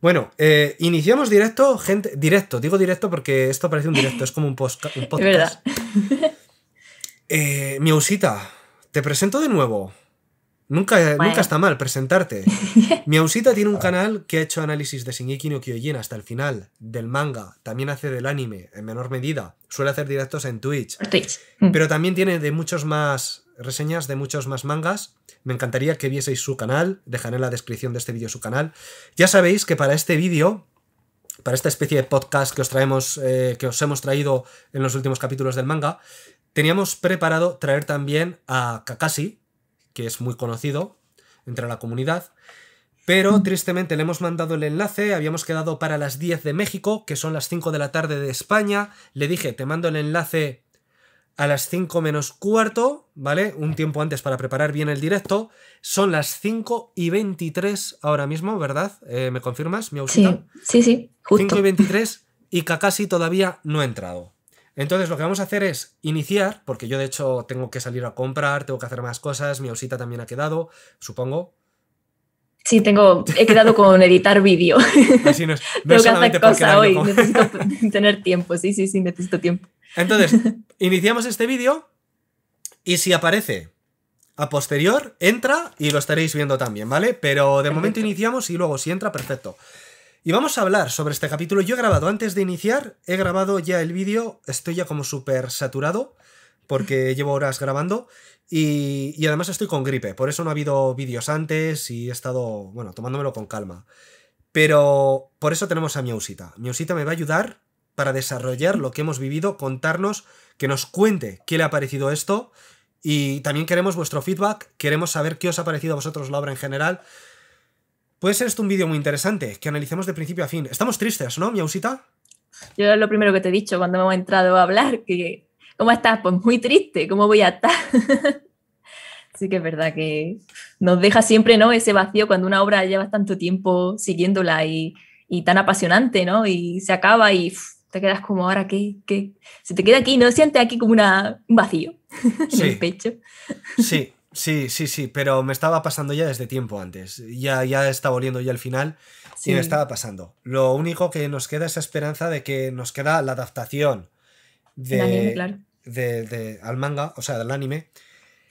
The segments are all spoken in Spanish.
Bueno, eh, iniciamos directo, gente. Directo, digo directo porque esto parece un directo, es como un, podcast. Es verdad. Eh, te presento de nuevo. Nunca, eh, nunca está mal presentarte. Miausita tiene un canal que ha hecho análisis de Shingeki no Kyojin hasta el final, del manga, también hace del anime, en menor medida. Suele hacer directos en Twitch. Mm. Pero también tiene de muchos más reseñas de muchos más mangas. Me encantaría que vieseis su canal, dejaré en la descripción de este vídeo su canal. Ya sabéis que para este vídeo, para esta especie de podcast que os traemos, eh, que os hemos traído en los últimos capítulos del manga, teníamos preparado traer también a Kakashi, que es muy conocido entre la comunidad. Pero tristemente le hemos mandado el enlace, habíamos quedado para las 10 de México, que son las 5 de la tarde de España. Le dije, te mando el enlace a las 5 menos cuarto, ¿vale? Un tiempo antes para preparar bien el directo. Son las 5 y 23 ahora mismo, ¿verdad? Eh, ¿Me confirmas, mi ausita? Sí, sí, sí, justo. 5 y 23 y Kakashi todavía no ha entrado. Entonces lo que vamos a hacer es iniciar, porque yo de hecho tengo que salir a comprar, tengo que hacer más cosas, mi ausita también ha quedado, supongo, Sí, tengo, he quedado con editar vídeo. no no cosa hoy, necesito tener tiempo, sí, sí, sí, necesito tiempo. Entonces, iniciamos este vídeo y si aparece a posterior, entra y lo estaréis viendo también, ¿vale? Pero de momento iniciamos y luego si entra, perfecto. Y vamos a hablar sobre este capítulo. Yo he grabado, antes de iniciar, he grabado ya el vídeo, estoy ya como súper saturado porque llevo horas grabando y, además estoy con gripe, por eso no ha habido vídeos antes y he estado, bueno, tomándomelo con calma. Pero por eso tenemos a Miausita. Miausita me va a ayudar para desarrollar lo que hemos vivido, contarnos, que nos cuente qué le ha parecido esto y también queremos vuestro feedback, queremos saber qué os ha parecido a vosotros la obra en general. Puede ser esto un vídeo muy interesante, que analicemos de principio a fin. Estamos tristes, ¿no, Miausita? Yo lo primero que te he dicho cuando me hemos entrado a hablar, que ¿Cómo estás? Pues muy triste, ¿cómo voy a estar? Así que es verdad que nos deja siempre ¿no? ese vacío cuando una obra llevas tanto tiempo siguiéndola y, tan apasionante, ¿no? Y se acaba y te quedas como ahora ¿qué? qué se te queda aquí, ¿no? Sientes aquí como una, un vacío en el pecho. Sí, sí, sí, sí, pero me estaba pasando ya desde tiempo antes. Ya, ya está volviendo ya el final sí. y me estaba pasando. Lo único que nos queda es esa esperanza de que nos queda la adaptación de, de, al manga, o sea, del anime.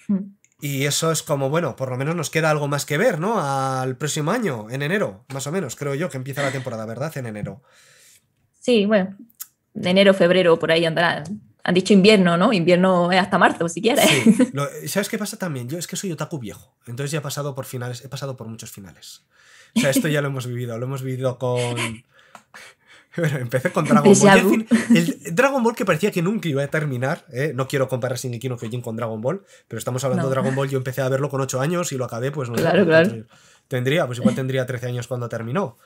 Hmm. Y eso es como, bueno, por lo menos nos queda algo más que ver, ¿no? Al próximo año, en enero, más o menos, creo yo, que empieza la temporada, ¿verdad? En enero. Sí, bueno, enero, febrero, por ahí andará. Han dicho invierno, ¿no? Invierno es hasta marzo, si quieres. Sí. ¿Sabes qué pasa también? Yo es que soy otaku viejo, entonces ya he pasado por finales, he pasado por muchos finales. O sea, esto ya lo hemos vivido, lo hemos vivido con... empecé con Dragon Ball. el Dragon Ball que parecía que nunca iba a terminar. ¿eh? No quiero comparar Shingeki no Kyojin con Dragon Ball, pero estamos hablando de Dragon Ball. Yo empecé a verlo con 8 años y lo acabé, pues no claro, claro. Tendría, pues igual tendría 13 años cuando terminó.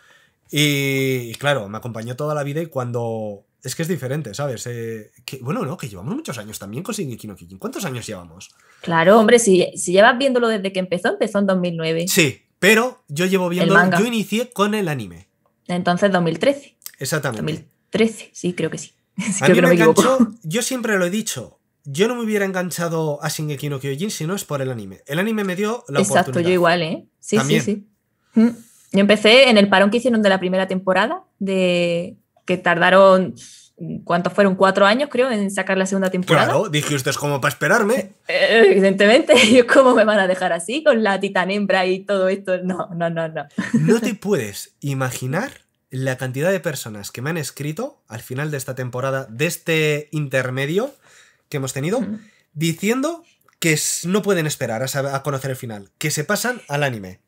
Y, claro, me acompañó toda la vida y cuando. Es que es diferente, ¿sabes? Eh, bueno, no, que llevamos muchos años también con Shingeki no Kyojin. ¿Cuántos años llevamos? Claro, hombre, si, si llevas viéndolo desde que empezó, empezó en 2009. Sí, pero yo llevo viendo. Yo inicié con el anime. Entonces, 2013. Exactamente. 2013, sí, creo que sí. me enganchó, yo siempre lo he dicho, yo no me hubiera enganchado a Shingeki no Kyojin si no es por el anime. El anime me dio la oportunidad. Exacto, yo igual, ¿eh? Sí, sí, sí. Mm. Yo empecé en el parón que hicieron de la primera temporada, de que tardaron ¿cuántos fueron? Cuatro años, creo, en sacar la segunda temporada. Claro, dije, usted es como para esperarme. Eh, evidentemente, ¿cómo me van a dejar así con la titán hembra y todo esto? No, no, no, no. No te puedes imaginar la cantidad de personas que me han escrito al final de esta temporada, de este intermedio que hemos tenido, diciendo que no pueden esperar a, conocer el final, que se pasan al anime.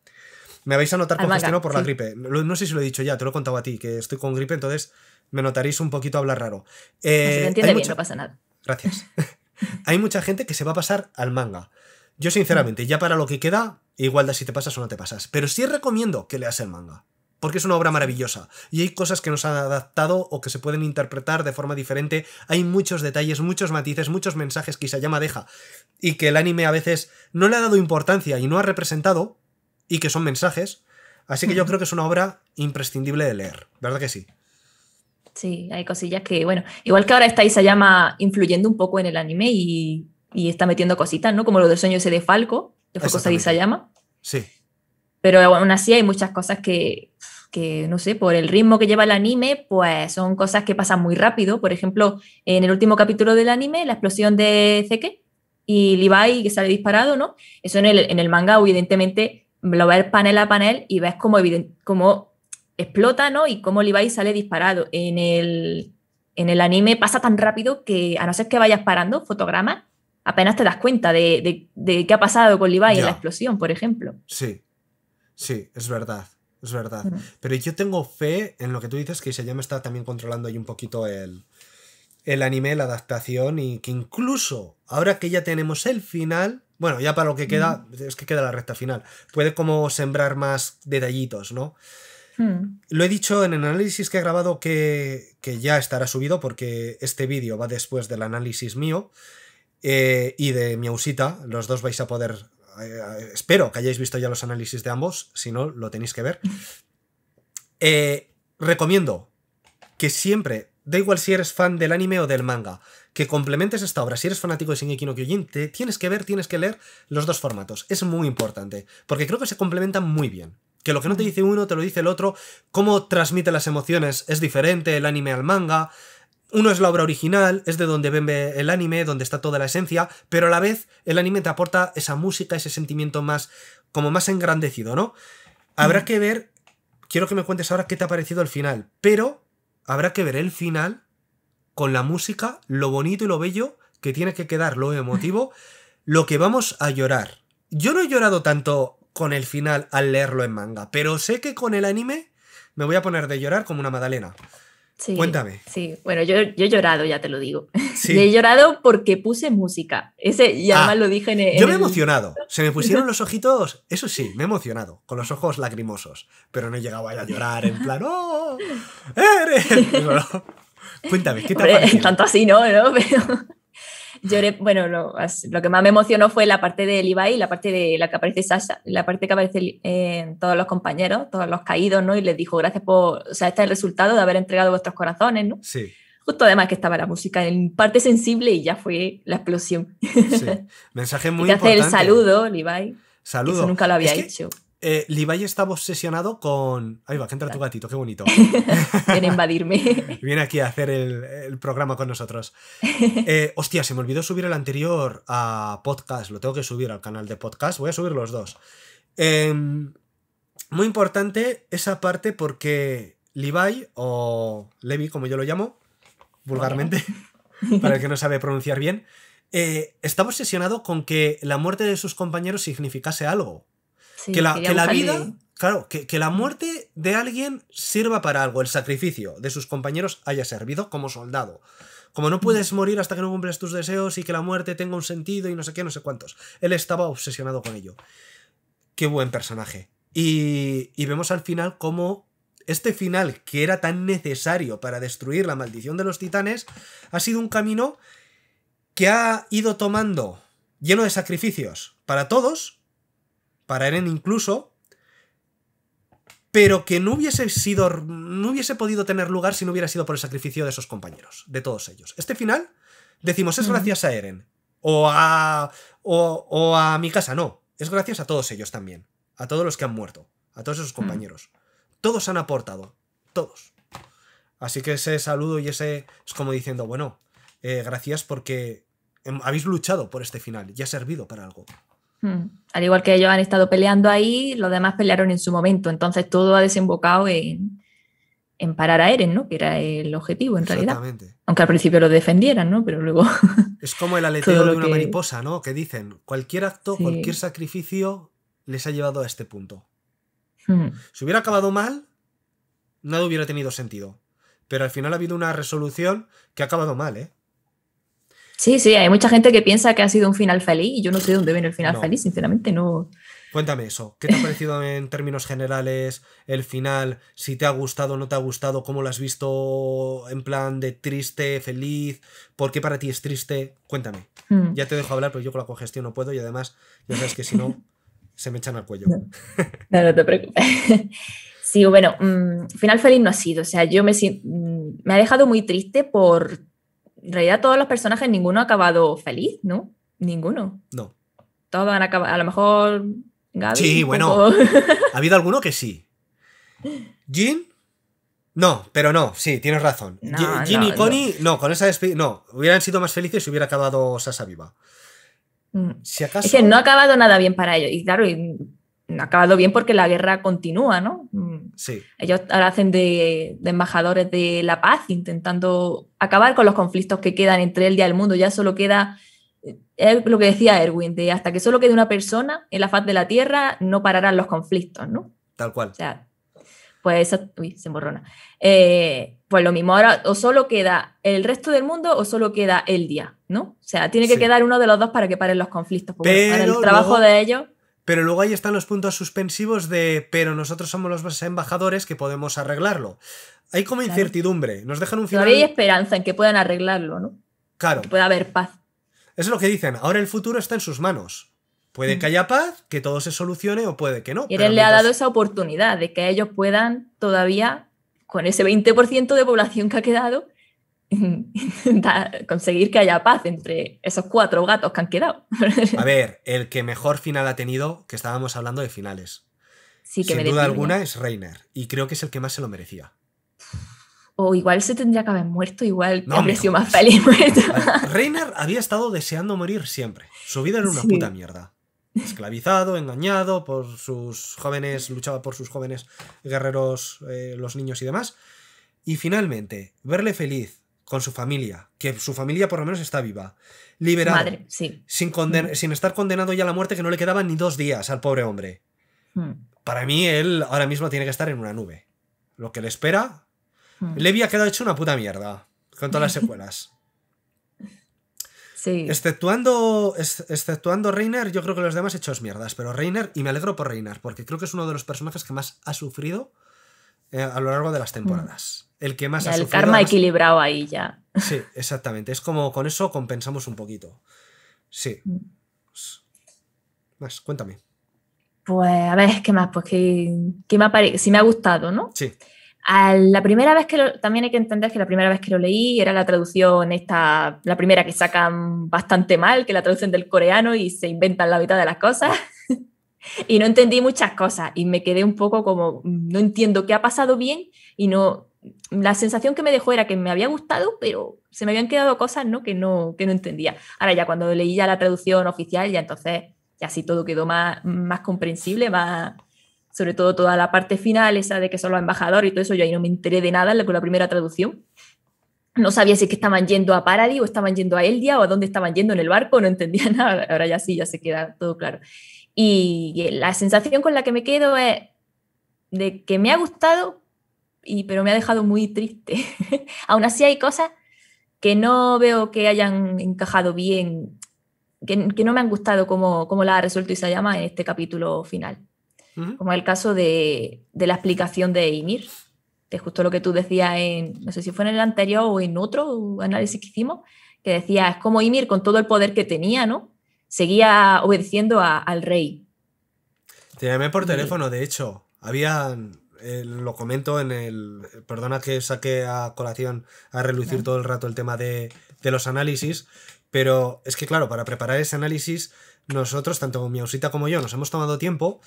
Me vais a notar congestionado por la gripe. No, sé si lo he dicho ya, te lo he contado a ti, que estoy con gripe, entonces me notaréis un poquito hablar raro. no, eh, entiende bien, no pasa nada. Gracias. hay mucha gente que se va a pasar al manga. Yo, sinceramente, ya para lo que queda, igual da si te pasas o no te pasas. Pero sí recomiendo que leas el manga porque es una obra maravillosa y hay cosas que nos han adaptado o que se pueden interpretar de forma diferente. Hay muchos detalles, muchos matices, muchos mensajes que Isayama deja y que el anime a veces no le ha dado importancia y no ha representado y que son mensajes. Así que yo creo que es una obra imprescindible de leer, ¿verdad que sí? Sí, hay cosillas que, bueno, igual que ahora está Isayama influyendo un poco en el anime y, está metiendo cositas, ¿no? Como lo del sueño ese de Falco, que fue cosa de Isayama. Sí. Pero aún así hay muchas cosas que, que, no sé, por el ritmo que lleva el anime, pues son cosas que pasan muy rápido. Por ejemplo, en el último capítulo del anime, la explosión de Zeke y Levi que sale disparado, ¿no? Eso en el, manga, evidentemente, lo ves panel a panel y ves cómo, explota, ¿no? Y cómo Levi sale disparado. En el, anime pasa tan rápido que, a no ser que vayas parando fotogramas, apenas te das cuenta de, qué ha pasado con Levi en la explosión, por ejemplo. Sí, sí, es verdad es verdad. Pero yo tengo fe en lo que tú dices, que se me está también controlando ahí un poquito el, anime, la adaptación, y que incluso ahora que ya tenemos el final, bueno, ya para lo que queda, es que queda la recta final, puede como sembrar más detallitos, ¿no? Lo he dicho en el análisis que he grabado que, que ya estará subido porque este vídeo va después del análisis mío eh, y de mi Los dos vais a poder eh, espero que hayáis visto ya los análisis de ambos, si no, lo tenéis que ver. Eh, recomiendo que siempre, da igual si eres fan del anime o del manga, que complementes esta obra. Si eres fanático de Shingeki no Kyojin, te tienes que ver, tienes que leer los dos formatos. Es muy importante, porque creo que se complementan muy bien. Que lo que no te mm. dice uno, te lo dice el otro. Cómo transmite las emociones es diferente el anime al manga. Uno es la obra original, es de donde vende el anime, donde está toda la esencia, pero a la vez el anime te aporta esa música, ese sentimiento más, como más engrandecido, ¿no? Habrá mm. que ver, quiero que me cuentes ahora qué te ha parecido el final, pero habrá que ver el final con la música, lo bonito y lo bello que tiene que quedar, lo emotivo, lo que vamos a llorar. Yo no he llorado tanto con el final al leerlo en manga, pero sé que con el anime me voy a poner de llorar como una Madalena. Cuéntame. Sí, bueno, yo, he llorado, ya te lo digo. he llorado porque puse música. Ese ya ah, más lo dije en el... Yo me he emocionado. Se me pusieron los ojitos, eso sí, me he emocionado, con los ojos lacrimosos, Pero no he llegado a llorar en plan, ¡oh! Cuéntame, ¿qué tal? Tanto así no, ¿no? Pero bueno, lo, que más me emocionó fue la parte de Levi, la parte de la que aparece Sasha, la parte que aparece eh, todos los compañeros, todos los caídos, ¿no? Y les dijo, gracias por, o sea, este es el resultado de haber entregado vuestros corazones, ¿no? Sí. Justo además que estaba la música en parte sensible y ya fue la explosión. Sí. Mensaje muy y el saludo, Levi. Saludo. nunca lo había hecho eh, Levi estaba obsesionado con. Ahí va, que entra tu gatito, qué bonito. Viene a invadirme. Viene aquí a hacer el, programa con nosotros. Eh, hostia, se me olvidó subir el anterior a podcast. Lo tengo que subir al canal de podcast. Voy a subir los dos. Em, muy importante esa parte porque Levi, o Levi, como yo lo llamo, vulgarmente, para el que no sabe pronunciar bien, eh, estaba obsesionado con que la muerte de sus compañeros significase algo que la, vida, claro, que, la muerte de alguien sirva para algo, el sacrificio de sus compañeros haya servido como soldado. Como no mm. puedes morir hasta que no cumples tus deseos y que la muerte tenga un sentido y no sé qué, no sé cuántos. Él estaba obsesionado con ello. Qué buen personaje. Y, y vemos al final cómo este final, que era tan necesario para destruir la maldición de los titanes, ha sido un camino que ha ido tomando lleno de sacrificios para todos, para Eren incluso, pero que no hubiese sido, no hubiese podido tener lugar si no hubiera sido por el sacrificio de esos compañeros, de todos ellos. Este final, decimos, es gracias a Eren, o a, o, a mi casa, no, es gracias a todos ellos también, a todos los que han muerto, a todos esos mm. compañeros. Todos han aportado, todos. Así que ese saludo y ese es como diciendo, bueno, eh, gracias porque em, habéis luchado por este final y ha servido para algo. Mm. Al igual que ellos han estado peleando ahí, los demás pelearon en su momento. Entonces todo ha desembocado en, en parar a Eren, ¿no? Que era el objetivo en realidad. Aunque al principio lo defendieran, ¿no? Pero luego. Es como el aleteo de una mariposa, ¿no? Que dicen, cualquier acto, cualquier sacrificio les ha llevado a este punto. Mm. Si hubiera acabado mal, nada hubiera tenido sentido. Pero al final ha habido una resolución que ha acabado mal, ¿eh? Sí, sí, hay mucha gente que piensa que ha sido un final feliz y yo no sé dónde viene el final feliz, sinceramente, no. Cuéntame eso, ¿qué te ha parecido en términos generales el final? Si te ha gustado, no te ha gustado, cómo lo has visto en plan de triste, feliz, por qué para ti es triste, cuéntame. Hmm. Ya te dejo hablar, pero yo con la congestión no puedo y además ya sabes que si no, se me echan al cuello. No, no, te preocupes. Sí, bueno, mm, final feliz no ha sido, o sea, yo me, mm, me ha dejado muy triste por en realidad todos los personajes, ninguno ha acabado feliz, ¿no? Ninguno. No. Todos han acabado, a lo mejor Sí, bueno. ha habido alguno que sí. ¿Jin? No, pero no, sí, tienes razón. No, y Connie, no. con esa no, hubieran sido más felices si hubiera acabado Sasa viva. Mm. Si acaso... Es que no ha acabado nada bien para ellos. Y claro, y ha acabado bien porque la guerra continúa, ¿no? Mm. Sí. Ellos ahora hacen de, embajadores de la paz, intentando acabar con los conflictos que quedan entre el y el mundo. Ya solo queda eh, es lo que decía Erwin, de hasta que solo quede una persona en la faz de la Tierra, no pararán los conflictos, ¿no? Tal cual. O sea, pues eso, uy, se emborrona. Eh, pues lo mismo, ahora o solo queda el resto del mundo o solo queda el día, ¿no? O sea, tiene que quedar uno de los dos para que paren los conflictos, para el trabajo de ellos pero luego ahí están los puntos suspensivos de, pero nosotros somos los embajadores que podemos arreglarlo. Hay como incertidumbre, nos dejan un final. hay esperanza en que puedan arreglarlo, ¿no? Claro. Que pueda haber paz. es lo que dicen, ahora el futuro está en sus manos. Puede que mm. haya paz, que todo se solucione o puede que no. Y él le ha dado esa oportunidad de que ellos puedan todavía, con ese 20% de población que ha quedado, conseguir que haya paz entre esos cuatro gatos que han quedado. A ver, el que mejor final ha tenido, que estábamos hablando de finales. Sí, que Sin duda alguna es Reiner, y creo que es el que más se lo merecía. O igual se tendría que haber muerto, igual habría sido más feliz Reiner había estado deseando morir siempre. Su vida era una puta mierda. Esclavizado, engañado por sus jóvenes, luchaba por sus jóvenes guerreros, eh, los niños y demás. Y finalmente, verle feliz, con su familia, que su familia por lo menos está viva, liberado, sí. sin, mm. sin, estar condenado ya a la muerte que no le quedaban ni dos días al pobre hombre. Mm. Para mí él ahora mismo tiene que estar en una nube. Lo que le espera, mm. le Levi ha quedado hecho una puta mierda con todas las secuelas. sí. Exceptuando, exceptuando Reiner, yo creo que los demás hechos mierdas, pero Reiner, y me alegro por Reiner, porque creo que es uno de los personajes que más ha sufrido eh, a lo largo de las temporadas el que más El karma equilibrado ahí ya. Sí, exactamente. Es como con eso compensamos un poquito. Sí. Mm. Más, cuéntame. Pues a ver, ¿qué más? Pues que, me ha si me ha gustado, ¿no? Sí. la primera vez que también hay que entender que la primera vez que lo leí era la traducción esta, la primera que sacan bastante mal, que la traducción del coreano y se inventan la mitad de las cosas. y no entendí muchas cosas y me quedé un poco como, mm, no entiendo qué ha pasado bien y no, la sensación que me dejó era que me había gustado, pero se me habían quedado cosas ¿no? Que, no, que no entendía. Ahora ya cuando leí ya la traducción oficial, ya entonces ya así todo quedó más, más comprensible, más, sobre todo toda la parte final, esa de que son los embajadores y todo eso, yo ahí no me enteré de nada con la primera traducción. No sabía si que estaban yendo a Paradis o estaban yendo a Eldia o a dónde estaban yendo en el barco, no entendía nada. Ahora ya sí, ya se queda todo claro. Y la sensación con la que me quedo es de que me ha gustado, pero me ha dejado muy triste. Aún así hay cosas que no veo que hayan encajado bien, que, no me han gustado como, como la ha resuelto Isayama en este capítulo final. Como el caso de, la explicación de Ymir, que es justo lo que tú decías en, no sé si fue en el anterior o en otro análisis que hicimos, que decías, como Ymir con todo el poder que tenía, ¿no? Seguía obedeciendo al rey. Te llamé por teléfono, de hecho. Habían lo comento en el. Perdona que saqué a colación a relucir todo el rato el tema de, los análisis, pero es que, claro, para preparar ese análisis, nosotros, tanto Miausita como yo, nos hemos tomado tiempo.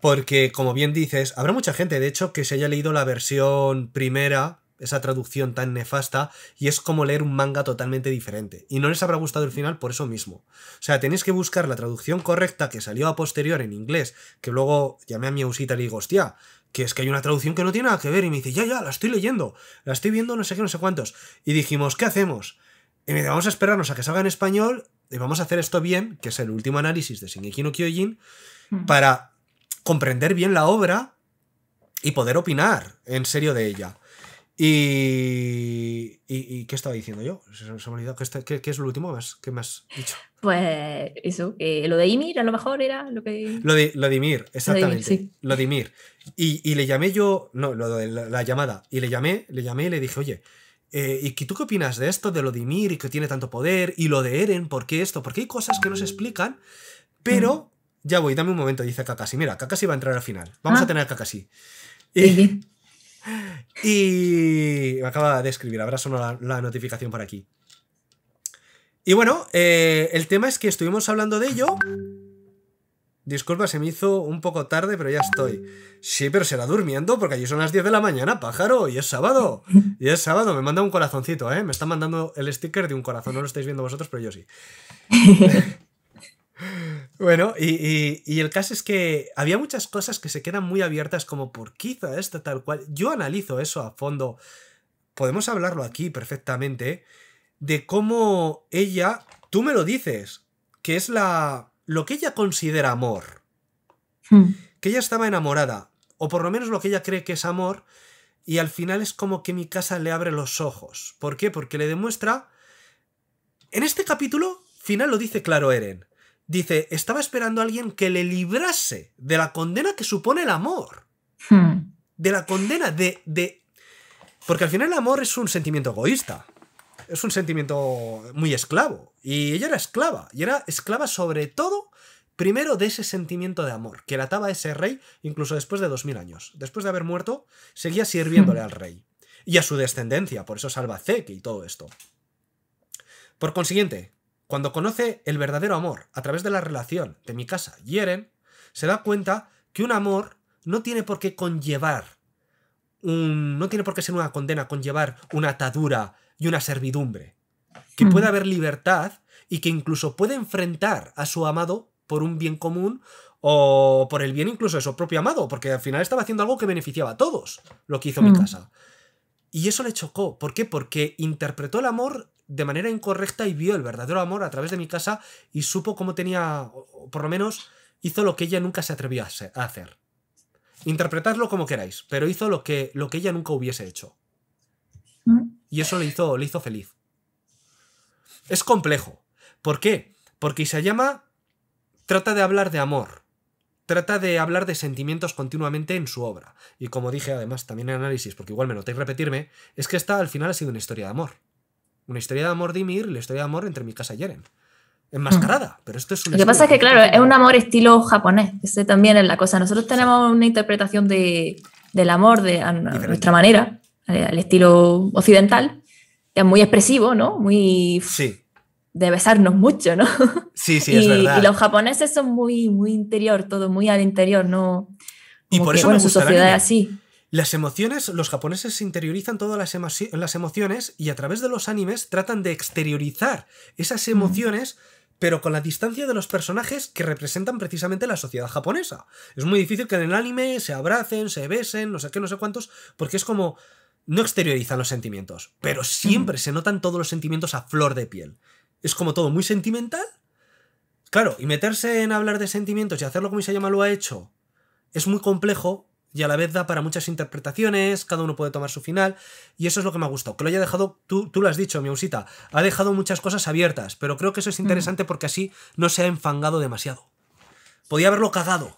Porque, como bien dices, habrá mucha gente, de hecho, que se haya leído la versión primera, esa traducción tan nefasta, y es como leer un manga totalmente diferente. Y no les habrá gustado el final por eso mismo. O sea, tenéis que buscar la traducción correcta que salió a posterior en inglés, que luego llamé a mi y le digo, hostia, que es que hay una traducción que no tiene nada que ver. Y me dice, ya, ya, la estoy leyendo, la estoy viendo, no sé qué, no sé cuántos. Y dijimos, ¿qué hacemos? Y me dice, vamos a esperarnos a que salga en español y vamos a hacer esto bien, que es el último análisis de Shingeki no Kyojin, hmm. para comprender bien la obra y poder opinar en serio de ella. Y, y, qué estaba diciendo yo? Se, ¿Qué, es lo último más, que me has dicho? Pues eso, lo de Ymir a lo mejor era lo que... Lo de, lo exactamente. Lo Y, y, le llamé yo, no, lo de la, llamada. Y le llamé, le llamé y le dije, oye, eh, ¿y tú qué opinas de esto, de lo y que tiene tanto poder? Y lo de Eren, ¿por qué esto? Porque hay cosas que no se explican, pero... Mm. Ya voy, dame un momento, dice Kakashi. Mira, Kakashi va a entrar al final. Vamos ah. a tener a Kakashi. Y, y me acaba de escribir, habrá sonado la, notificación por aquí. Y bueno, eh, el tema es que estuvimos hablando de ello. Disculpa, se me hizo un poco tarde, pero ya estoy. Sí, pero será durmiendo, porque allí son las 10 de la mañana, pájaro, y es sábado. Y es sábado, me manda un corazoncito, ¿eh? Me está mandando el sticker de un corazón, no lo estáis viendo vosotros, pero yo sí. Bueno, y, el caso es que había muchas cosas que se quedan muy abiertas, como por quizá esto tal cual. Yo analizo eso a fondo. Podemos hablarlo aquí perfectamente. De cómo ella, tú me lo dices, que es la. lo que ella considera amor. Hmm. Que ella estaba enamorada. O por lo menos lo que ella cree que es amor. Y al final es como que mi casa le abre los ojos. ¿Por qué? Porque le demuestra. En este capítulo, final lo dice claro Eren dice, estaba esperando a alguien que le librase de la condena que supone el amor. Hmm. De la condena, de, de... Porque al final el amor es un sentimiento egoísta. Es un sentimiento muy esclavo. Y ella era esclava. Y era esclava sobre todo, primero, de ese sentimiento de amor, que la ataba a ese rey incluso después de 2000 años. Después de haber muerto, seguía sirviéndole hmm. al rey. Y a su descendencia, por eso salva a Zeke y todo esto. Por consiguiente, cuando conoce el verdadero amor a través de la relación de mi casa y Eren, se da cuenta que un amor no tiene por qué conllevar un, no tiene por qué ser una condena, conllevar una atadura y una servidumbre. Que hmm. puede haber libertad y que incluso puede enfrentar a su amado por un bien común o por el bien incluso de su propio amado, porque al final estaba haciendo algo que beneficiaba a todos, lo que hizo mi hmm. casa. Y eso le chocó. ¿Por qué? Porque interpretó el amor de manera incorrecta y vio el verdadero amor a través de mi casa y supo cómo tenía, por lo menos hizo lo que ella nunca se atrevió a hacer. Interpretadlo como queráis, pero hizo lo que, lo que ella nunca hubiese hecho. Mm. Y eso le hizo, le hizo feliz. Es complejo. ¿Por qué? Porque Isayama trata de hablar de amor, trata de hablar de sentimientos continuamente en su obra. Y como dije además también en análisis, porque igual me noté repetirme, es que esta al final ha sido una historia de amor. Una historia de amor de Ymir, la historia de amor entre mi casa y Eren. Enmascarada, mm. pero esto es Lo que pasa es que, claro, es un amor estilo japonés. Ese también es la cosa. Nosotros tenemos una interpretación de, del amor de a nuestra manera, al estilo occidental, que es muy expresivo, ¿no? Muy. Sí de besarnos mucho, ¿no? Sí, sí, es y, verdad. Y los japoneses son muy, muy interior, todo muy al interior, ¿no? y por eso bueno, me su sociedad es así. Las emociones, los japoneses se interiorizan todas las, las, emociones y a través de los animes tratan de exteriorizar esas emociones, pero con la distancia de los personajes que representan precisamente la sociedad japonesa. Es muy difícil que en el anime se abracen, se besen, no sé qué, no sé cuántos, porque es como no exteriorizan los sentimientos, pero siempre se notan todos los sentimientos a flor de piel. Es como todo muy sentimental. Claro, y meterse en hablar de sentimientos y hacerlo como Isayama lo ha hecho es muy complejo y a la vez da para muchas interpretaciones, cada uno puede tomar su final, y eso es lo que me ha gustado. Que lo haya dejado, tú, tú lo has dicho, mi ausita, ha dejado muchas cosas abiertas, pero creo que eso es mm. interesante porque así no se ha enfangado demasiado. Podía haberlo cagado.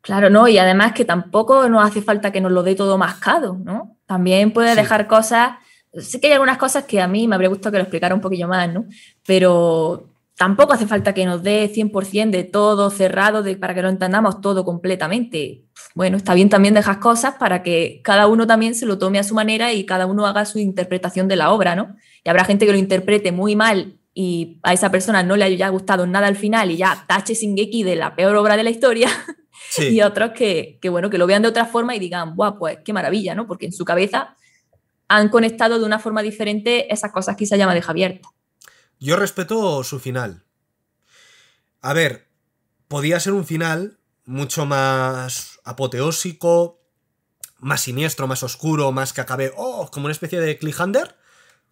Claro, no, y además que tampoco nos hace falta que nos lo dé todo mascado, ¿no? También puede dejar cosas. Sé que hay algunas cosas que a mí me habría gustado que lo explicara un poquillo más, ¿no? Pero tampoco hace falta que nos dé 100% de todo cerrado de, para que lo entendamos todo completamente. Bueno, está bien también dejar cosas para que cada uno también se lo tome a su manera y cada uno haga su interpretación de la obra, ¿no? Y habrá gente que lo interprete muy mal y a esa persona no le haya gustado nada al final y ya tache sin Singeki de la peor obra de la historia. y otros que, bueno, que lo vean de otra forma y digan, guau, pues qué maravilla, ¿no? Porque en su cabeza han conectado de una forma diferente esas cosas que se llama deja abierta. Yo respeto su final. A ver, podía ser un final mucho más apoteósico, más siniestro, más oscuro, más que acabe, oh, como una especie de cliffhanger,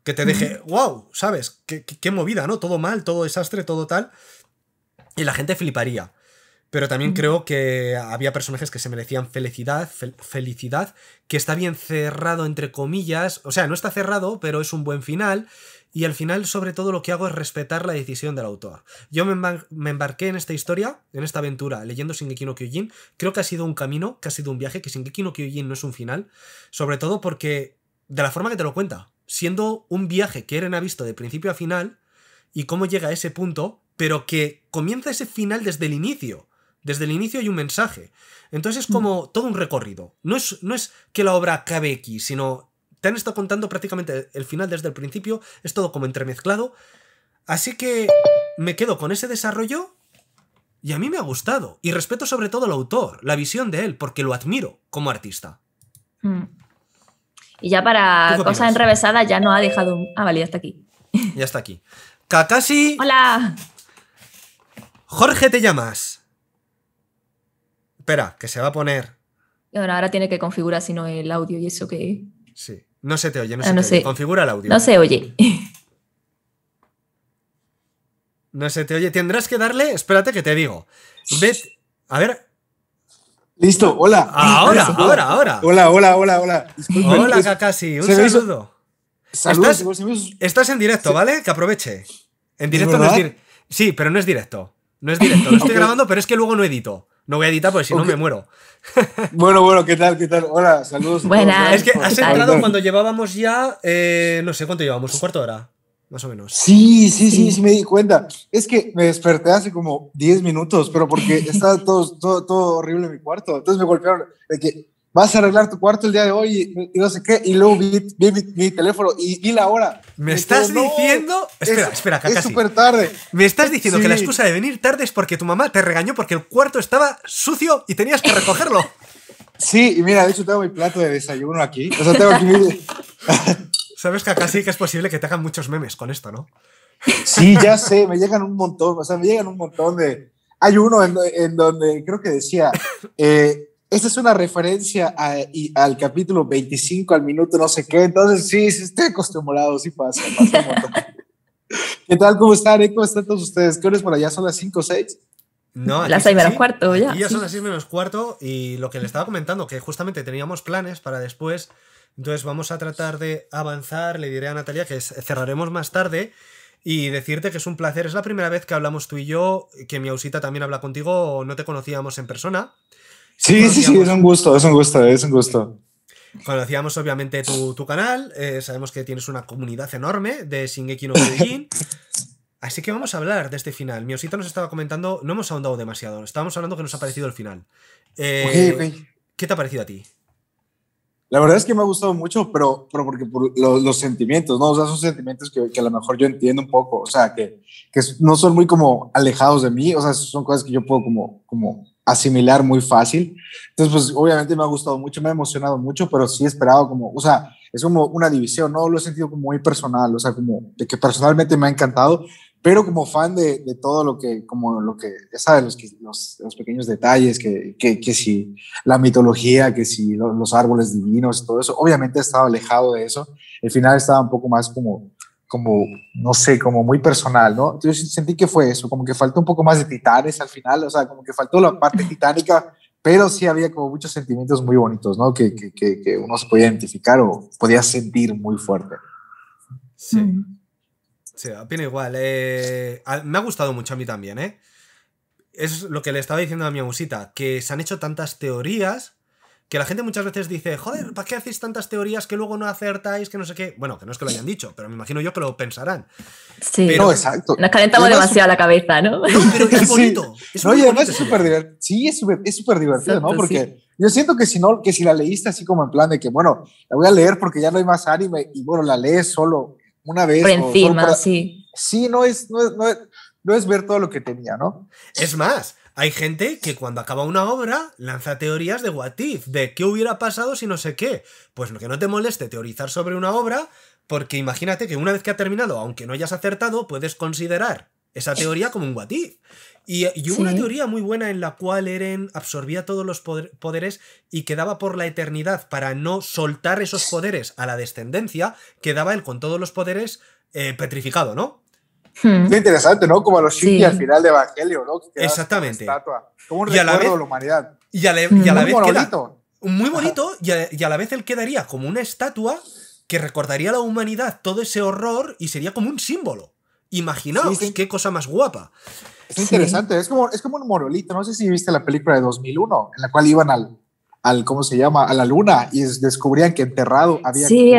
que te deje, wow, ¿sabes? Qué, qué, movida, ¿no? Todo mal, todo desastre, todo tal. Y la gente fliparía. Pero también creo que había personajes que se merecían felicidad, felicidad, que está bien cerrado entre comillas, o sea, no está cerrado, pero es un buen final, y al final sobre todo lo que hago es respetar la decisión del autor. Yo me, embarqué en esta historia, en esta aventura, leyendo Shingeki no Kyojin, creo que ha sido un camino, que ha sido un viaje, que Shingeki no Kyojin no es un final, sobre todo porque de la forma que te lo cuenta, siendo un viaje que Eren ha visto de principio a final y cómo llega a ese punto, pero que comienza ese final desde el inicio. Desde el inicio hay un mensaje. Entonces es mm. como todo un recorrido. No es, no es que la obra acabe aquí, sino te han estado contando prácticamente el final desde el principio, es todo como entremezclado. Así que me quedo con ese desarrollo y a mí me ha gustado. Y respeto sobre todo al autor, la visión de él, porque lo admiro como artista. Mm. Y ya para cosas enrevesadas ya no ha dejado... Un... Ah, vale, ya está aquí. Ya está aquí. Kakashi. Hola. Jorge, te llamas. Espera, que se va a poner. Bueno, ahora tiene que configurar si no el audio y eso que... Sí. No se te oye, no ah, se Configura el audio. No se oye. No se te oye. Tendrás que darle. Espérate que te digo. A ver. Listo, hola. Ahora, ahora, ahora. Hola, hola, hola, hola. hola, Kakasi, Un saludo. estás, en directo, ¿vale? Que aproveche. En directo Sí, pero no es directo. No es directo. Lo estoy grabando, pero es que luego no edito. No voy a editar porque si no me muero. bueno, bueno, ¿qué tal? ¿Qué tal? Hola, saludos. Buenas. Es que has entrado cuando llevábamos ya, eh, no sé cuánto llevábamos, un cuarto de hora, más o menos. Sí, sí, sí, sí, me di cuenta. Es que me desperté hace como 10 minutos, pero porque estaba todo, todo, horrible en mi cuarto. Entonces me golpearon de que vas a arreglar tu cuarto el día de hoy y, no sé qué, y luego mi, teléfono y, la hora. ¿Me estás diciendo? espera, espera, Es súper tarde. ¿Me estás diciendo que la excusa de venir tarde es porque tu mamá te regañó porque el cuarto estaba sucio y tenías que recogerlo? sí, y mira, de hecho tengo mi plato de desayuno aquí. O sea, tengo aquí Sabes que acá sí que es posible que te hagan muchos memes con esto, ¿no? Sí, ya sé, me llegan un montón, o sea, me llegan un montón de... Hay uno en, donde creo que decía... Eh, esta es una referencia a, y, al capítulo 25, al minuto no sé qué. Entonces, sí, si estoy acostumbrado, sí pasa. ¿Qué tal? ¿Cómo están? ¿Cómo están todos ustedes? ¿Qué horas por allá? ¿Son las 5 o 6? No, las 6 menos cuarto ya. Y ya son las 6 menos cuarto y lo que le estaba comentando, que justamente teníamos planes para después. Entonces vamos a tratar de avanzar. Le diré a Natalia que cerraremos más tarde. Y decirte que es un placer, es la primera vez que hablamos tú y yo, que mi ausita también habla contigo, no te conocíamos en persona. Sí, sí, sí, es un gusto, es un gusto, es un gusto. Conocíamos obviamente tu, tu canal, eh, sabemos que tienes una comunidad enorme de Shingeki no Así que vamos a hablar de este final. Mi osita nos estaba comentando, no hemos ahondado demasiado, estábamos hablando que nos ha parecido el final. Eh, ¿Qué te ha parecido a ti? La verdad es que me ha gustado mucho, pero, pero porque por los, sentimientos, ¿no? O sea, son sentimientos que, que, a lo mejor yo entiendo un poco, o sea, que, que no son muy como alejados de mí, o sea, son cosas que yo puedo como, como asimilar muy fácil. Entonces, pues obviamente me ha gustado mucho, me ha emocionado mucho, pero sí he esperado como, o sea, es como una división, ¿no? Lo he sentido como muy personal, o sea, como de que personalmente me ha encantado, pero como fan de, todo lo que, como lo que, ya sabes, los, los, los pequeños detalles, que, que, que, si la mitología, que si los, árboles divinos, todo eso, obviamente estaba alejado de eso. El final estaba un poco más como como, no sé, como muy personal, ¿no? Yo sentí que fue eso, como que faltó un poco más de titanes al final, o sea, como que faltó la parte titánica, pero sí había como muchos sentimientos muy bonitos, ¿no? Que, que, que, uno se podía identificar o podía sentir muy fuerte. Sí. Se mm. Sí, igual. Eh, me ha gustado mucho a mí también, ¿eh? Es lo que le estaba diciendo a mi abusita, que se han hecho tantas teorías que la gente muchas veces dice, joder, ¿para qué hacéis tantas teorías que luego no acertáis, que no sé qué? Bueno, que no es que lo hayan dicho, pero me imagino yo que lo pensarán. Sí, no, exacto. Nos calentamos demasiado la cabeza, ¿no? pero es bonito. Oye, Es es súper divertido. Sí, es súper divertido, ¿no? Porque yo siento que si, no, que si la leíste así como en plan de que, bueno, la voy a leer porque ya no hay más anime y, bueno, la lees solo una vez. Por encima, sí. Sí, no es, no es, no es, no es ver todo lo que tenía, ¿no? Es más, hay gente que cuando acaba una obra lanza teorías de what de qué hubiera pasado si no sé qué. Pues lo que no te moleste teorizar sobre una obra, porque imagínate que una vez que ha terminado, aunque no hayas acertado, puedes considerar esa teoría como un what Y, hubo una teoría muy buena en la cual Eren absorbía todos los poderes y quedaba por la eternidad para no soltar esos poderes a la descendencia, quedaba él con todos los poderes eh, petrificado, ¿no? Hmm. Es interesante, ¿no? Como a los sí. al final de Evangelio, ¿no? Exactamente. Como, estatua, como un recuerdo de la humanidad. Y muy bonito. muy bonito y a, y a, la vez él quedaría como una estatua que recordaría a la humanidad todo ese horror y sería como un símbolo. Imaginaos qué cosa más guapa. Es interesante, es como, es como un monolito. No sé si viste la película de 2001, en la cual iban al, al ¿cómo se llama? A la luna y descubrían que enterrado había... Sí,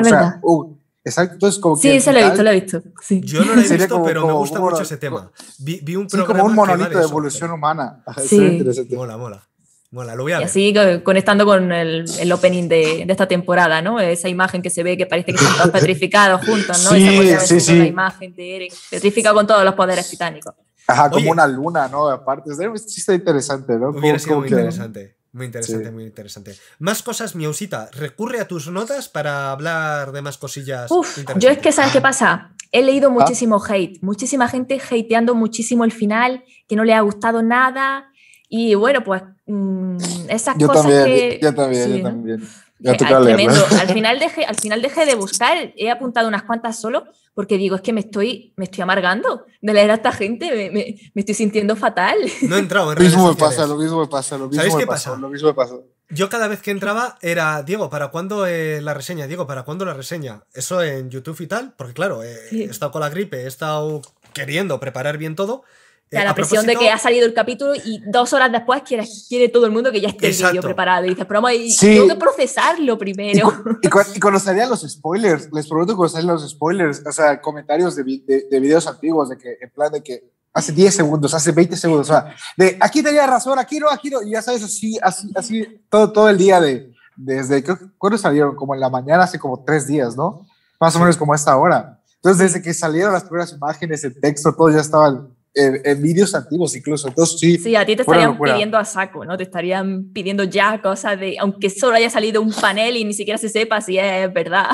Exacto, entonces como sí, que... Sí, se lo he visto, lo he visto. Sí. Yo no lo he visto, pero me gusta mucho ese tema. Vi, un programa... como un monolito de evolución humana. Sí. mola, mola. Mola, lo voy a ver. Y así conectando con el, el opening de, de, esta temporada, ¿no? Esa imagen que se ve que parece que están todos petrificados juntos, ¿no? Sí, Esa sí, sí. La imagen de Eric, petrificado con todos los poderes titánicos. Ajá, como una luna, ¿no? Aparte, sí está interesante, ¿no? es muy interesante. Muy interesante, muy interesante. Más cosas, Miausita. Recurre a tus notas para hablar de más cosillas. yo es que, ¿sabes qué pasa? He leído ah. muchísimo hate, muchísima gente hateando muchísimo el final, que no le ha gustado nada. Y bueno, pues mm, esas cosas que... Yo también, yo también. Ya eh, Al final, dejé, al final dejé de buscar, he apuntado unas cuantas solo porque digo, es que me estoy, me estoy amargando de leer a esta gente, me, me, estoy sintiendo fatal. No he entrado en Lo mismo me pasa, lo mismo me pasa, lo mismo me pasa? Lo mismo me Yo cada vez que entraba era, Diego, ¿para cuándo eh, la reseña? Diego, ¿para cuándo la reseña? Eso en YouTube y tal, porque claro, he estado con la gripe, he estado queriendo preparar bien todo. Eh, la presión de que ha salido el capítulo y dos horas después quiere, quiere todo el mundo que ya esté el vídeo preparado. Y dices, pero vamos, tengo que procesarlo primero. Y, conocería los spoilers, les pregunto que los spoilers, o sea, comentarios de, de, videos antiguos, de que, en plan de que hace 10 segundos, hace 20 segundos, o sea, de aquí tenía razón, aquí no, aquí no, y ya sabes, así, así, todo, todo el día de, desde, ¿cuándo salieron? Como en la mañana, hace como tres días, ¿no? Más o menos como a esta hora. Entonces, desde que salieron las primeras imágenes, el texto, todo ya estaba en, vídeos antiguos incluso. Entonces, sí, a ti te estarían pidiendo a saco, ¿no? Te estarían pidiendo ya cosas de, aunque solo haya salido un panel y ni siquiera se sepa si es verdad.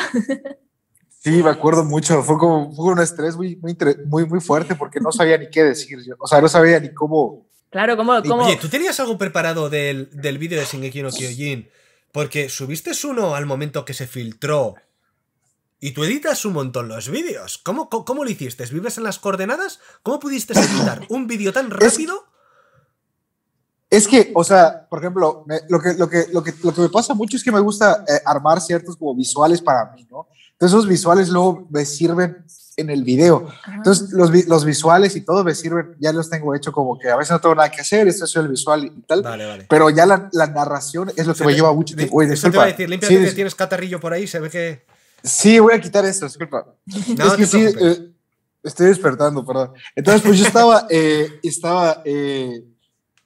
Sí, me acuerdo mucho. Fue como un estrés muy, muy, muy, fuerte porque no sabía ni qué decir. Yo. O sea, no sabía ni cómo. Claro, cómo. Oye, ¿tú tenías algo preparado del, del vídeo de Shingeki no Kyojin? Porque subiste uno al momento que se filtró y tú editas un montón los vídeos. ¿Cómo, cómo, lo hiciste? ¿Vives en las coordenadas? ¿Cómo pudiste editar un vídeo tan rápido? Es, que, o sea, por ejemplo, lo, que, lo, que, lo, que, lo que me pasa mucho es que me gusta eh, armar ciertos como visuales para mí, ¿no? Entonces esos visuales luego me sirven en el video. Entonces, los, los, visuales y todo me sirven, ya los tengo hecho como que a veces no tengo nada que hacer, esto es el visual y tal. Vale, vale. Pero ya la, narración es lo que me lleva mucho tiempo. Oye, te voy a decir, límpiate tienes catarrillo por ahí, se ve que... Sí, voy a quitar esto, disculpa. Eh, estoy despertando, perdón. Entonces, pues yo estaba, eh, estaba, eh,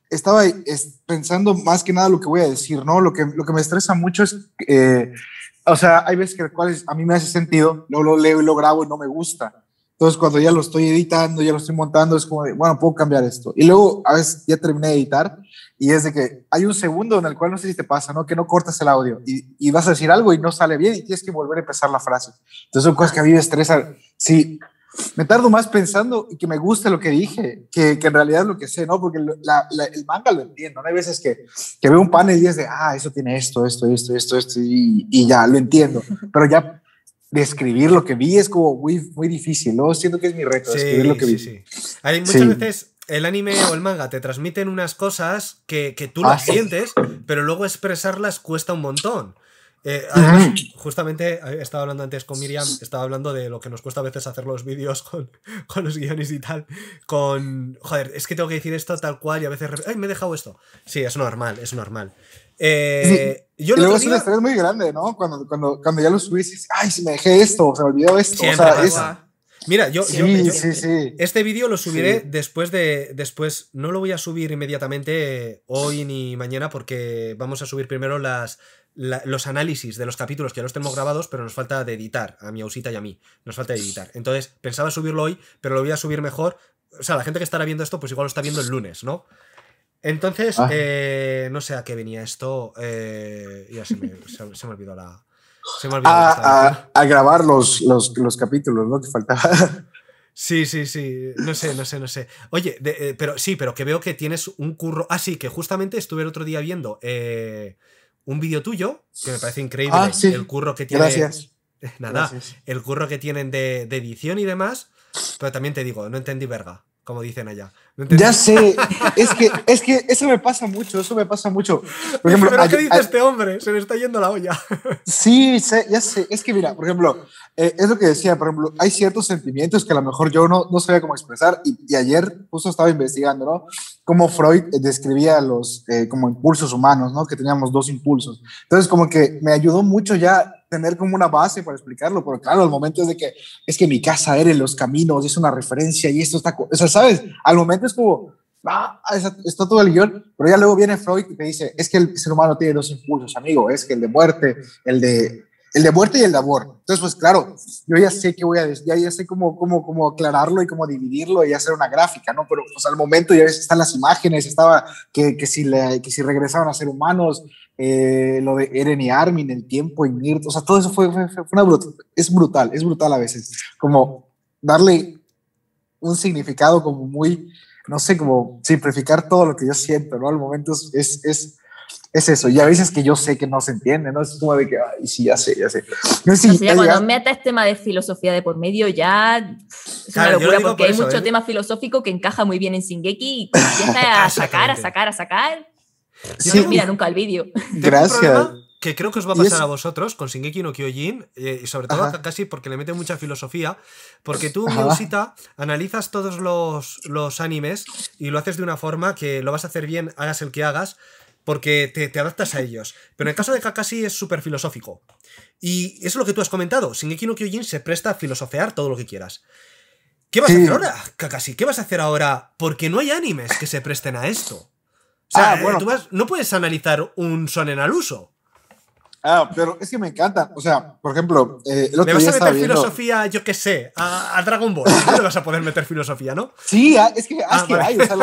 estaba pensando más que nada lo que voy a decir, ¿no? Lo que, lo que me estresa mucho es, o sea, hay veces que a mí me hace sentido, no lo leo y lo grabo y no me gusta. Entonces, cuando ya lo estoy editando, ya lo estoy montando, es como bueno, puedo cambiar esto. Y luego, a veces ya terminé de editar y es de que hay un segundo en el cual no sé si te pasa, ¿no? Que no cortas el audio y, vas a decir algo y no sale bien y tienes que volver a empezar la frase. Entonces, son cosas que a mí me estresan. Sí, me tardo más pensando y que me guste lo que dije, que, en realidad lo que sé, ¿no? Porque el manga lo entiendo, ¿no? Hay veces que, veo un panel y es de, ah, eso tiene esto, esto, esto, esto, esto, y, y ya lo entiendo. Pero ya describir lo que vi es como muy, muy difícil, ¿no? Siento que es mi reto, describir lo que vi. Sí, Hay muchas veces el anime o el manga te transmiten unas cosas que, que tú las ah, sientes, pero luego expresarlas cuesta un montón. Eh, justamente eh, estaba hablando antes con Miriam, estaba hablando de lo que nos cuesta a veces hacer los vídeos con, con, los guiones y tal. Con. Joder, es que tengo que decir esto tal cual y a veces. ¡Ay, me he dejado esto! Sí, es normal, es normal. Eh, yo luego es una estrés muy grande, ¿no? Cuando, cuando, cuando ya lo subís, dices, ay, se me dejé esto, se me olvidó esto. Mira, yo, sí, sí, este vídeo lo subiré después de. Después, no lo voy a subir inmediatamente hoy ni mañana, porque vamos a subir primero las, los análisis de los capítulos que ya los tenemos grabados, pero nos falta de editar, a mi ausita y a mí, nos falta editar. Entonces, pensaba subirlo hoy, pero lo voy a subir mejor. O sea, la gente que estará viendo esto, pues igual lo está viendo el lunes, ¿no? Entonces, ah. eh, no sé a qué venía esto. Eh, ya se me, olvidó la. Se me olvidó a, grabar los, capítulos, ¿no? Que faltaba. Sí, sí, sí. No sé, no sé, no sé. Oye, eh, pero sí, pero que veo que tienes un curro. Ah, sí, que justamente estuve el otro día viendo un vídeo tuyo, que me parece increíble. Ah, el curro que tiene. Nada, el curro que tienen de edición y demás. Pero también te digo, no entendí verga como dicen allá. ya sé, es que, es que eso me pasa mucho, eso me pasa mucho. ¿Pero qué dice este hombre? Se le está yendo la olla. Sí, ya sé, es que mira, por ejemplo, eh, es lo que decía, por ejemplo, hay ciertos sentimientos que a lo mejor yo no, no sabía cómo expresar y, y ayer justo estaba investigando, ¿no? cómo Freud describía los eh, como impulsos humanos, ¿no? Que teníamos dos impulsos. Entonces, como que me ayudó mucho ya tener como una base para explicarlo, porque claro, al momento es de que es que mi casa era en los caminos, es una referencia y esto está, o sea, ¿sabes? Al momento es como, ah, ah está todo el guión, pero ya luego viene Freud y te dice, es que el ser humano tiene dos impulsos, amigo, es que el de muerte, el de el de muerte y el de amor. Entonces, pues claro, yo ya sé que voy a, ya, ya sé cómo, cómo, cómo aclararlo y cómo dividirlo y hacer una gráfica, ¿no? Pero pues al momento ya están las imágenes, estaba que, que si, que si regresaban a ser humanos, eh, lo de Eren y Armin, el tiempo y Mirth. o sea, todo eso fue, fue, una brutal, es brutal, es brutal a veces, como darle un significado como muy, no sé, como simplificar todo lo que yo siento, ¿no? Al momento es, es, es es eso. Y a veces que yo sé que no se entiende, ¿no? Es como de que, ay, sí, ya sé, ya sé. No, sé, ya cuando este tema de filosofía de por medio, ya es una locura, porque hay mucho ¿eh? tema filosófico que encaja muy bien en Singeki y empieza a sacar, a sacar, a sacar. no mira nunca el vídeo. Gracias que creo que os va a pasar a vosotros con Shingeki no Kyojin, eh, y sobre todo casi porque le mete mucha filosofía, porque tú, Miausita, analizas todos los, los, animes y lo haces de una forma que lo vas a hacer bien, hagas el que hagas, porque te, adaptas a ellos. Pero en el caso de Kakashi es súper filosófico. Y eso es lo que tú has comentado. Shingeki no Kyojin se presta a filosofear todo lo que quieras. ¿Qué vas a hacer ahora, Kakashi? ¿Qué vas a hacer ahora? Porque no hay animes que se presten a esto. O sea, ah, eh, bueno. tú vas, no puedes analizar un sonen al uso. Ah, pero es que me encanta. O sea, por ejemplo, eh, el otro ¿Me vas a meter filosofía, yo qué sé, a, Dragon Ball? No vas a poder meter filosofía, ¿no? Sí, ah, es que, ah, es que hay. O sea,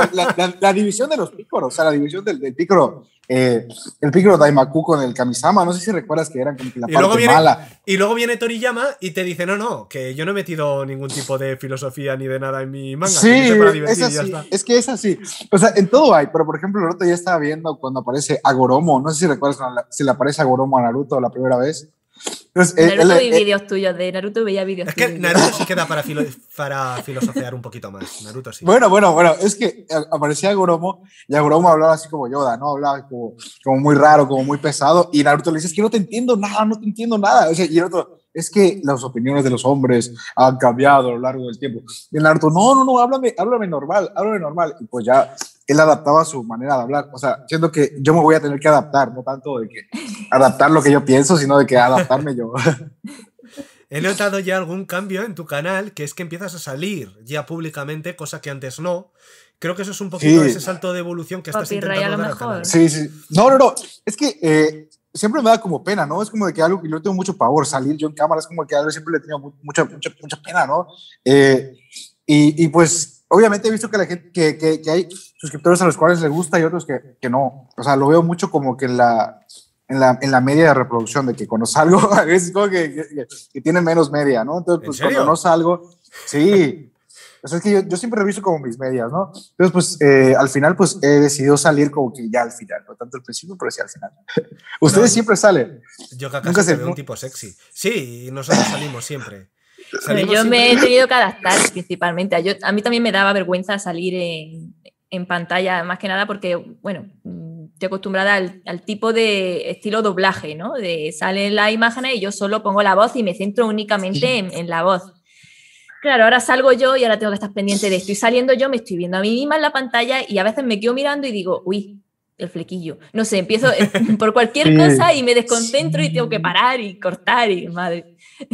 la, división de los pícoros, o sea, la división del, del pícoro eh, el de Daimaku con el Kamisama, no sé si recuerdas que eran como la y luego viene, mala. Y luego viene Toriyama y te dice, no, no, que yo no he metido ningún tipo de filosofía ni de nada en mi manga. Sí, es, así, es que es así. O sea, en todo hay, pero por ejemplo, Naruto ya estaba viendo cuando aparece Agoromo, no sé si recuerdas si le aparece Agoromo a Naruto la primera vez. Eh, Naruto vi eh, vídeos tuyos de Naruto veía vídeos. Es que Naruto sí queda para, para filosofear un poquito más. Naruto sí. Bueno, bueno, bueno. Es que eh, aparecía Goromo, y Goromo hablaba así como Yoda, ¿no? Hablaba como, como muy raro, como muy pesado. Y Naruto le dice: Es que no te entiendo nada, no te entiendo nada. O sea, y otro es que las opiniones de los hombres han cambiado a lo largo del tiempo. Y Naruto, no, no, no, háblame, háblame normal, háblame normal. Y pues ya él adaptaba su manera de hablar. O sea, siento que yo me voy a tener que adaptar, no tanto de que adaptar lo que yo pienso, sino de que adaptarme yo. He notado ya algún cambio en tu canal, que es que empiezas a salir ya públicamente, cosa que antes no. Creo que eso es un poquito ese salto de evolución que estás intentando dar mejor. Sí, sí. No, no, no. Es que eh, siempre me da como pena, ¿no? Es como de que algo y yo tengo mucho pavor, salir yo en cámara, es como que algo siempre le he mucha, mucha, mucha pena, ¿no? Eh, y, y pues obviamente he visto que, la gente, que, hay suscriptores a los cuales les gusta y otros que, que, no. O sea, lo veo mucho como que en la, en la, en la media de reproducción, de que conozco salgo, a veces como que, que, tienen menos media, ¿no? Entonces, pues cuando no salgo, sí. O sea, es que yo, siempre reviso como mis medias, ¿no? Entonces, pues eh, al final, pues he decidido salir como que ya al final, no tanto al principio, pero sí al final. Ustedes siempre salen. Yo Nunca un tipo sexy. Sí, nosotros salimos siempre yo me he tenido que adaptar principalmente. Yo, a mí también me daba vergüenza salir en, pantalla, más que nada porque, bueno, mm, estoy acostumbrada al, tipo de estilo doblaje, ¿no? De salen las imágenes y yo solo pongo la voz y me centro únicamente en, la voz. Claro, ahora salgo yo y ahora tengo que estar pendiente de estoy saliendo yo, me estoy viendo a mí misma en la pantalla y a veces me quedo mirando y digo, uy, el flequillo. No sé, empiezo eh, por cualquier cosa y me desconcentro y tengo que parar y cortar y madre.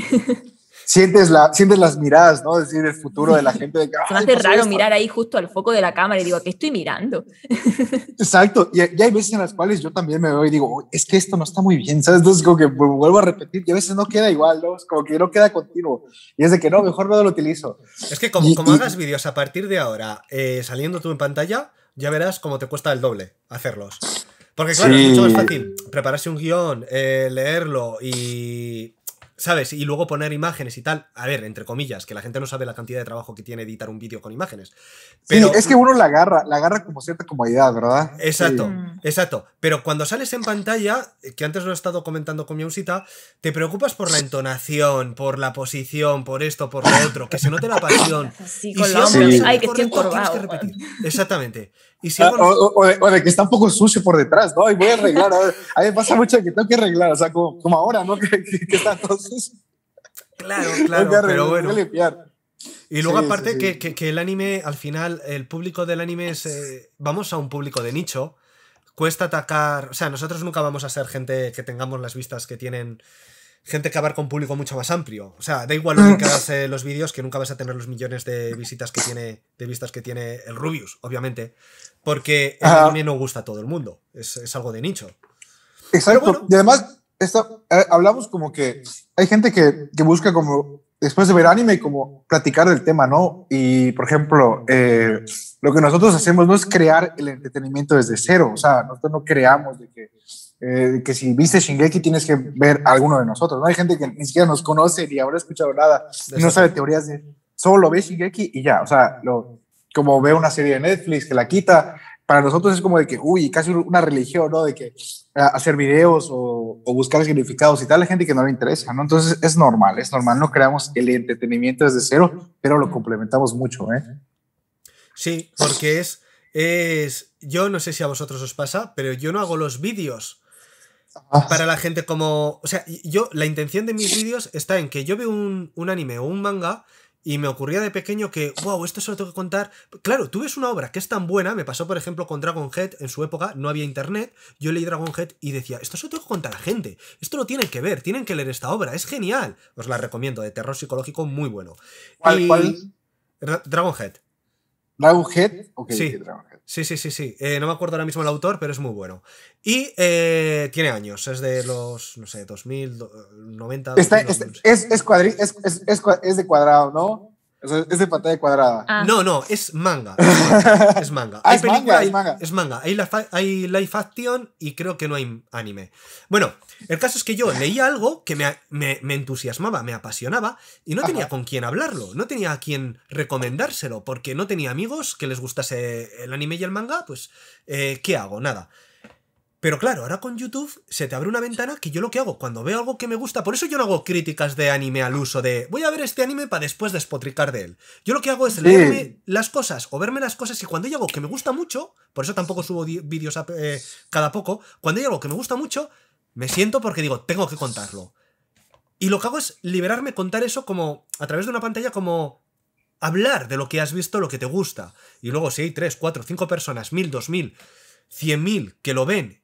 sientes, la, sientes las miradas, ¿no? Es decir, el futuro de la gente. De, Se me hace pues, raro mirar ahí justo al foco de la cámara y digo, ¿qué estoy mirando? Exacto. Y, ya hay veces en las cuales yo también me veo y digo, es que esto no está muy bien, ¿sabes? Entonces, como que vuelvo a repetir, Y a veces no queda igual, ¿no? Es como que no queda continuo. Y es de que no, mejor no lo utilizo. Es que como, como hagas vídeos a partir de ahora, eh, saliendo tú en pantalla, ya verás cómo te cuesta el doble hacerlos. Porque claro, es fácil prepararse un guión, eh, leerlo y ¿Sabes? Y luego poner imágenes y tal. A ver, entre comillas, que la gente no sabe la cantidad de trabajo que tiene editar un vídeo con imágenes. Pero... es que uno la agarra, la agarra como cierta comodidad, ¿verdad? Exacto, mm. exacto. Pero cuando sales en pantalla, que antes lo he estado comentando con mi usita, te preocupas por la entonación, por la posición, por esto, por lo otro, que se note la pasión. Sí, y hay que, que Exactamente. Ah, o, de, que está un poco sucio por detrás, ¿no? Y voy a arreglar. A, mí pasa mucho que tengo que arreglar, o sea, como, ahora, ¿no? Que, está todo sucio. Claro, claro, pero bueno. Y luego aparte Que, que, el anime, al final, el público del anime es... Eh, vamos a un público de nicho. Cuesta atacar... O sea, nosotros nunca vamos a ser gente que tengamos las vistas que tienen gente que abarca un público mucho más amplio. O sea, da igual lo que hagas los vídeos, que nunca vas a tener los millones de visitas que tiene, de vistas que tiene el Rubius, obviamente porque el anime no gusta a todo el mundo. Es, es algo de nicho. Exacto. y además, esta, eh, hablamos como que hay gente que, que, busca como después de ver anime como platicar del tema, ¿no? Y por ejemplo, eh, lo que nosotros hacemos no es crear el entretenimiento desde cero, o sea, nosotros no creamos de que, eh, que si viste Shingeki tienes que ver alguno de nosotros, ¿no? Hay gente que ni siquiera nos conoce ni habrá escuchado nada, no sabe teorías de solo ves Shingeki y ya, o sea, lo, como ve una serie de Netflix que la quita, para nosotros es como de que, uy, casi una religión, ¿no? De que hacer videos o, buscar significados y tal, la gente que no le interesa, ¿no? Entonces es normal, es normal, no creamos el entretenimiento desde cero, pero lo complementamos mucho, ¿eh? Sí, porque es, es, yo no sé si a vosotros os pasa, pero yo no hago los vídeos para la gente como, o sea, yo, la intención de mis vídeos está en que yo veo un, un anime o un manga y me ocurría de pequeño que, wow, esto se lo tengo que contar. Claro, tú ves una obra que es tan buena, me pasó por ejemplo con Dragon Head, en su época no había internet, yo leí Dragon Head y decía, esto se lo tengo que contar a la gente, esto lo tienen que ver, tienen que leer esta obra, es genial. Os la recomiendo, de terror psicológico muy bueno. ¿Cuál, y... Dragonhead. Dragonhead. Okay, sí. Dragonhead. sí. sí, sí, sí, eh, no me acuerdo ahora mismo el autor, pero es muy bueno. Y eh, tiene años, es de los, no sé, 2000, 90. Está, es, es, es, es, de cuadrado, ¿no? es de pantalla cuadrada. Ah. No, no, es manga. Ah, es manga. es, manga hay, manga, Hay, la, action y creo que no hay anime. Bueno, el caso es que yo leía algo que me, entusiasmaba, me apasionaba y no tenía con quién hablarlo, no tenía a quién recomendárselo porque no tenía amigos que les gustase el anime y el manga. Pues, eh, ¿qué hago? Nada. Pero claro, ahora con YouTube se te abre una ventana que yo lo que hago cuando veo algo que me gusta, por eso yo no hago críticas de anime al uso de voy a ver este anime para después despotricar de él. Yo lo que hago es leerme las cosas o verme las cosas y cuando hay algo que me gusta mucho, por eso tampoco subo vídeos eh, cada poco, cuando hay algo que me gusta mucho, me siento porque digo, tengo que contarlo. Y lo que hago es liberarme, contar eso como a través de una pantalla como hablar de lo que has visto, lo que te gusta. Y luego si hay 3, 4, 5 personas, 1000, 2000, 100.000 que lo ven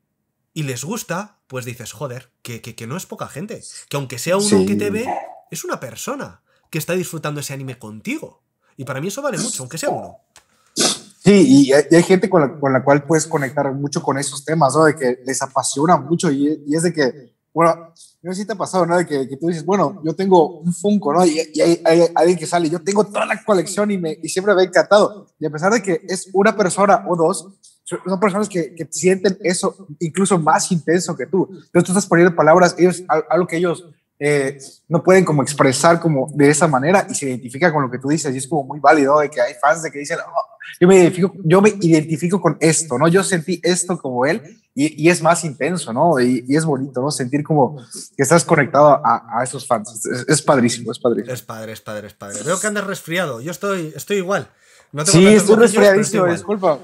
y les gusta, pues dices, joder, que, que, no es poca gente. Que aunque sea uno que te ve, es una persona que está disfrutando ese anime contigo. Y para mí eso vale mucho, aunque sea uno. Sí, y hay, gente con la, con la, cual puedes conectar mucho con esos temas, ¿no? De que les apasiona mucho y, es de que, bueno, no sé si te ha pasado, ¿no? De que, que tú dices, bueno, yo tengo un Funko, ¿no? Y, hay, hay, alguien que sale, yo tengo toda la colección y, me, y siempre me ha encantado. Y a pesar de que es una persona o dos, son personas que, que, sienten eso incluso más intenso que tú. Entonces tú estás poniendo palabras, algo que ellos eh, no pueden como expresar como de esa manera y se identifica con lo que tú dices y es como muy válido de que hay fans de que dicen, oh, yo, me identifico, yo me identifico con esto, ¿no? Yo sentí esto como él y, y es más intenso, ¿no? Y, y, es bonito, ¿no? Sentir como que estás conectado a, a esos fans. Es, padrísimo, es padrísimo. Es padre, es padre, es padre. Veo que andas resfriado, yo estoy, estoy igual. No sí, estoy resfriadísimo, disculpa.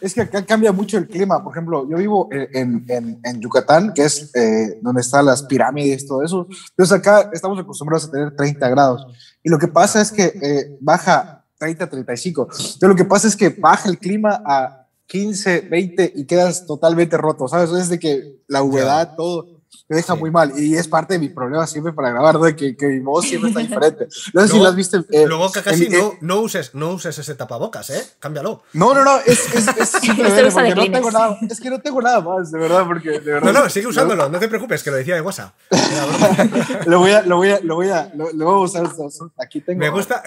Es que acá cambia mucho el clima. Por ejemplo, yo vivo en, en, en Yucatán, que es eh, donde están las pirámides, todo eso. Entonces acá estamos acostumbrados a tener 30 grados. Y lo que pasa es que eh, baja 30, 35. Entonces lo que pasa es que baja el clima a 15, 20 y quedas totalmente roto, ¿sabes? Es de que la humedad, todo me deja muy mal. Y es parte de mi problema siempre para grabar, de que, mi voz siempre está diferente. No sé si lo has visto. Eh, luego casi eh, no, no, uses, no uses ese tapabocas, ¿eh? Cámbialo. No, no, no. Es, es, este porque no tengo nada, es que no tengo nada más, de verdad, porque. De verdad, no, no, sigue usándolo. No te preocupes, que lo decía de WhatsApp. lo voy a, lo voy a, lo voy a, lo, voy a usar. Aquí tengo. Me gusta.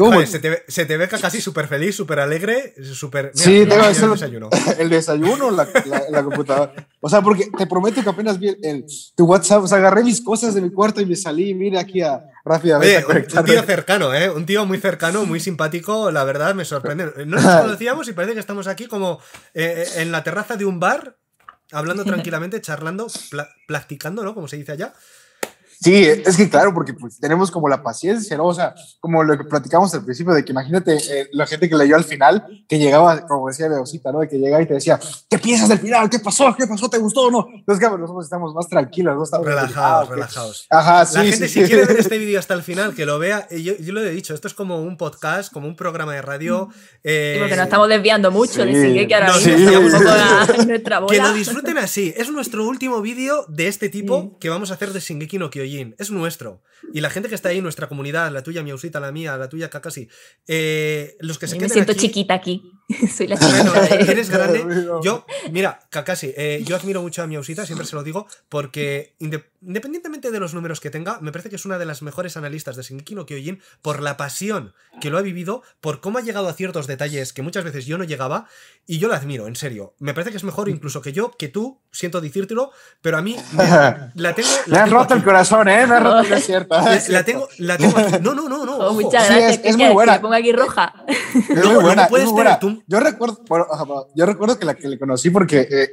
se, te, ve casi súper feliz, súper alegre, súper. Sí, tengo el desayuno. El desayuno, la computadora. O sea, porque te prometo que apenas vi tu WhatsApp, o agarré mis cosas de mi cuarto y me salí, mira aquí a, rápidamente. un, tío cercano, ¿eh? Un tío muy cercano, muy simpático, la verdad me sorprende. No nos conocíamos y parece que estamos aquí como eh, eh, en la terraza de un bar, hablando tranquilamente, charlando, platicando ¿no? Como se dice allá. Sí, es que claro, porque pues, tenemos como la paciencia, ¿no? O sea, como lo que platicamos al principio, de que imagínate eh, la gente que leyó al final, que llegaba, como decía Leosita, ¿no? De que llegaba y te decía, ¿qué piensas del final? ¿Qué pasó? ¿Qué pasó? ¿Te gustó o no? Entonces, claro, nosotros estamos más tranquilos, ¿no? relajados, ah, relajados. Ajá, sí. La gente, si quiere ver este vídeo hasta el final, que lo vea. Eh, yo, lo he dicho, esto es como un podcast, como un programa de radio. Eh, porque nos estamos desviando mucho, de sigue ahora mismo sí. Que lo disfruten así. Es nuestro último vídeo de este tipo que vamos a hacer de Shingeki no Kyojin es nuestro. Y la gente que está ahí, nuestra comunidad, la tuya, mi ausita, la mía, la tuya, Kakasi, eh, los que se siento chiquita aquí. Soy la ah, chiquita. Eh, eres grande. Yo, mira, Kakasi, eh, yo admiro mucho a mi ausita, siempre se lo digo, porque independientemente de los números que tenga, me parece que es una de las mejores analistas de Shingeki no Kyojin por la pasión que lo ha vivido, por cómo ha llegado a ciertos detalles que muchas veces yo no llegaba, y yo la admiro, en serio. Me parece que es mejor incluso que yo, que tú, siento decírtelo, pero a mí la tengo... La has roto el corazón ¿eh? No es, la tengo, No, no, no, no. es, muy buena. aquí roja. muy buena. yo, recuerdo, yo recuerdo que la que le conocí porque eh,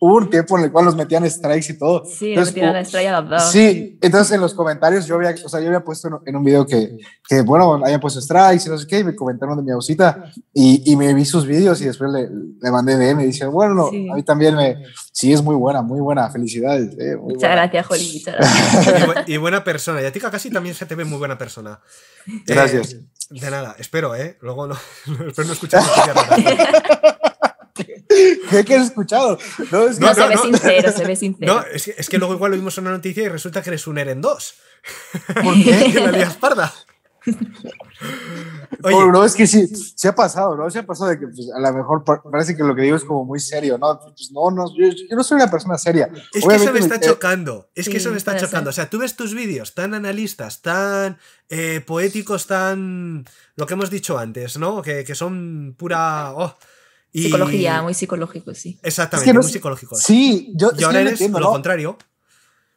hubo un tiempo en el cual los metían strikes y todo. Sí, entonces, metían Sí, entonces en los comentarios yo había, o sea, yo había puesto en, un video que, que, bueno, había puesto strikes y no sé qué, y me comentaron de mi abusita y, y me vi sus videos y después le, le mandé DM y dice, bueno, a mí también me, sí, es muy buena, muy buena, felicidades. Eh, muchas gracias, Jolín, muchas gracias y, buena persona. Y a ti casi también se te ve muy buena persona. Gracias. Eh, de nada, espero, ¿eh? Luego no, espero no escuchar ¿Qué, que has escuchado? No, es que... no, se ve sincero, se ve sincero. No, es que, es que luego igual oímos una noticia y resulta que eres un Eren 2. ¿Por qué? Que la lías parda. Oye, no, es que sí, Se ha pasado, ¿no? se ha pasado de que pues, a lo mejor parece que lo que digo es como muy serio, ¿no? Pues, no, no yo, no soy una persona seria. Es que eso me está chocando, es que eso me está chocando. O sea, tú ves tus vídeos tan analistas, tan eh, poéticos, tan... lo que hemos dicho antes, ¿no? Que, que son pura... Oh, Psicología, muy psicológico, sí. Exactamente, muy psicológico. Sí, yo... Y eres lo contrario.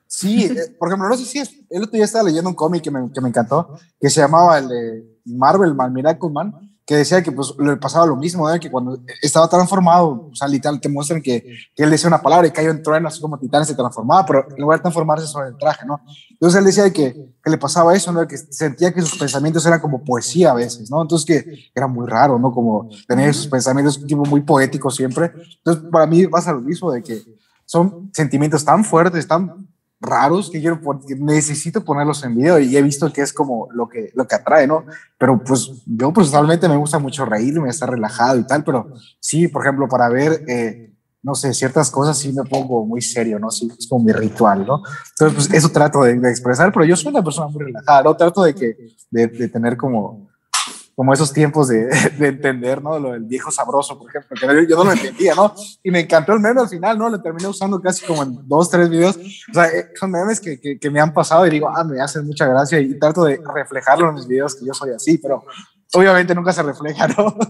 Sí, eh, por ejemplo, no sé si es, el otro día estaba leyendo un cómic que me, que me encantó, que se llamaba el Marvel Man, Miracle Man, que decía que pues le pasaba lo mismo, ¿eh? que cuando estaba transformado, o sea, literal, te muestran que, él decía una palabra y cayó en trueno, así como Titán se transformaba, pero en lugar de transformarse sobre el traje, ¿no? Entonces él decía que, que le pasaba eso, ¿no? Que sentía que sus pensamientos eran como poesía a veces, ¿no? Entonces que era muy raro, ¿no? Como tener esos pensamientos tipo muy poéticos siempre. Entonces para mí pasa lo mismo de que son sentimientos tan fuertes, tan raros que quiero porque necesito ponerlos en video y he visto que es como lo que, lo que atrae, ¿no? Pero pues yo personalmente me gusta mucho reírme, estar relajado y tal, pero sí, por ejemplo, para ver, eh, no sé, ciertas cosas sí me pongo muy serio, ¿no? Sí, es como mi ritual, ¿no? Entonces, pues eso trato de, expresar, pero yo soy una persona muy relajada, ¿no? Trato de que, de, de tener como como esos tiempos de, entender, ¿no? Lo del viejo sabroso, por ejemplo, yo, no lo entendía, ¿no? Y me encantó el meme al final, ¿no? Lo terminé usando casi como en dos, tres videos. O sea, eh, son memes que, que, me han pasado y digo, ah, me hacen mucha gracia y trato de reflejarlo en mis videos, que yo soy así, pero obviamente nunca se refleja, ¿no?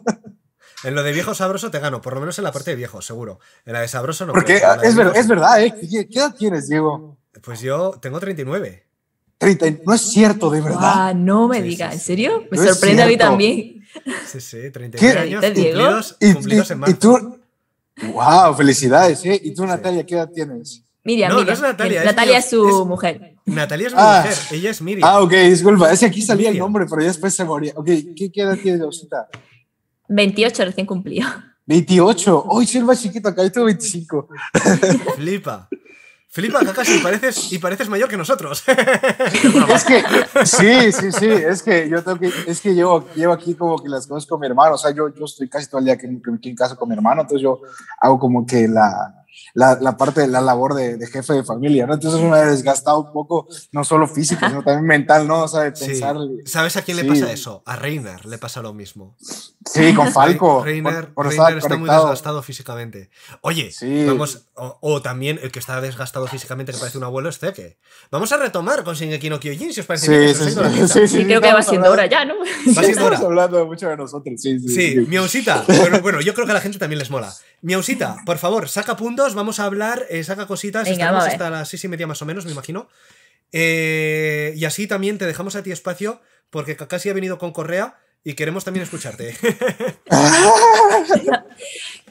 En lo de viejo sabroso te gano, por lo menos en la parte de viejo, seguro. En la de sabroso no. Porque es, verdad, ¿eh? ¿Qué edad tienes, Diego? Pues yo tengo 39. 30, no es cierto, de verdad. Ah, no me digas, ¿en serio? Me sorprende a mí también. Sí, sí, 33 años cumplidos, en marzo. tú, wow, felicidades, ¿eh? ¿Y tú, Natalia, qué edad tienes? Miriam, no, Miriam. es Natalia. Natalia es, su mujer. Natalia es mi ah. mujer, ella es Miriam. Ah, ok, disculpa, Ese aquí salía el nombre, pero ya después se moría. Ok, ¿qué, edad tienes, Osita? 28 recién cumplido. 28, hoy soy el más chiquito, acá yo tengo 25. Flipa. Felipe, casi y pareces, y pareces mayor que nosotros. es que, sí, sí, sí, es que yo tengo que, es que llevo, llevo aquí como que las cosas con mi hermano, o sea, yo, yo estoy casi todo el día aquí en casa con mi hermano, entonces yo hago como que la, la, la parte de la labor de, jefe de familia, ¿no? Entonces me ha desgastado un poco, no solo físico, sino también mental, ¿no? O sea, de pensar. ¿Sabes a quién le pasa eso? A Reiner le pasa lo mismo. Sí, con Falco. Reiner, está muy desgastado físicamente. Oye, vamos, o, también el que está desgastado físicamente, que parece un abuelo, es Zeke. Vamos a retomar con Shingeki no Kyojin, si os parece. Sí, bien, sí, sí, creo que va siendo hora ya, ¿no? Va siendo hora. Estamos hablando mucho de nosotros, sí, sí. Sí, Miausita, bueno, bueno, yo creo que a la gente también les mola. Miausita, por favor, saca puntos vamos a hablar, eh, saca cositas, estamos hasta las seis y media más o menos, me imagino. Eh, y así también te dejamos a ti espacio, porque casi ha venido con Correa y queremos también escucharte.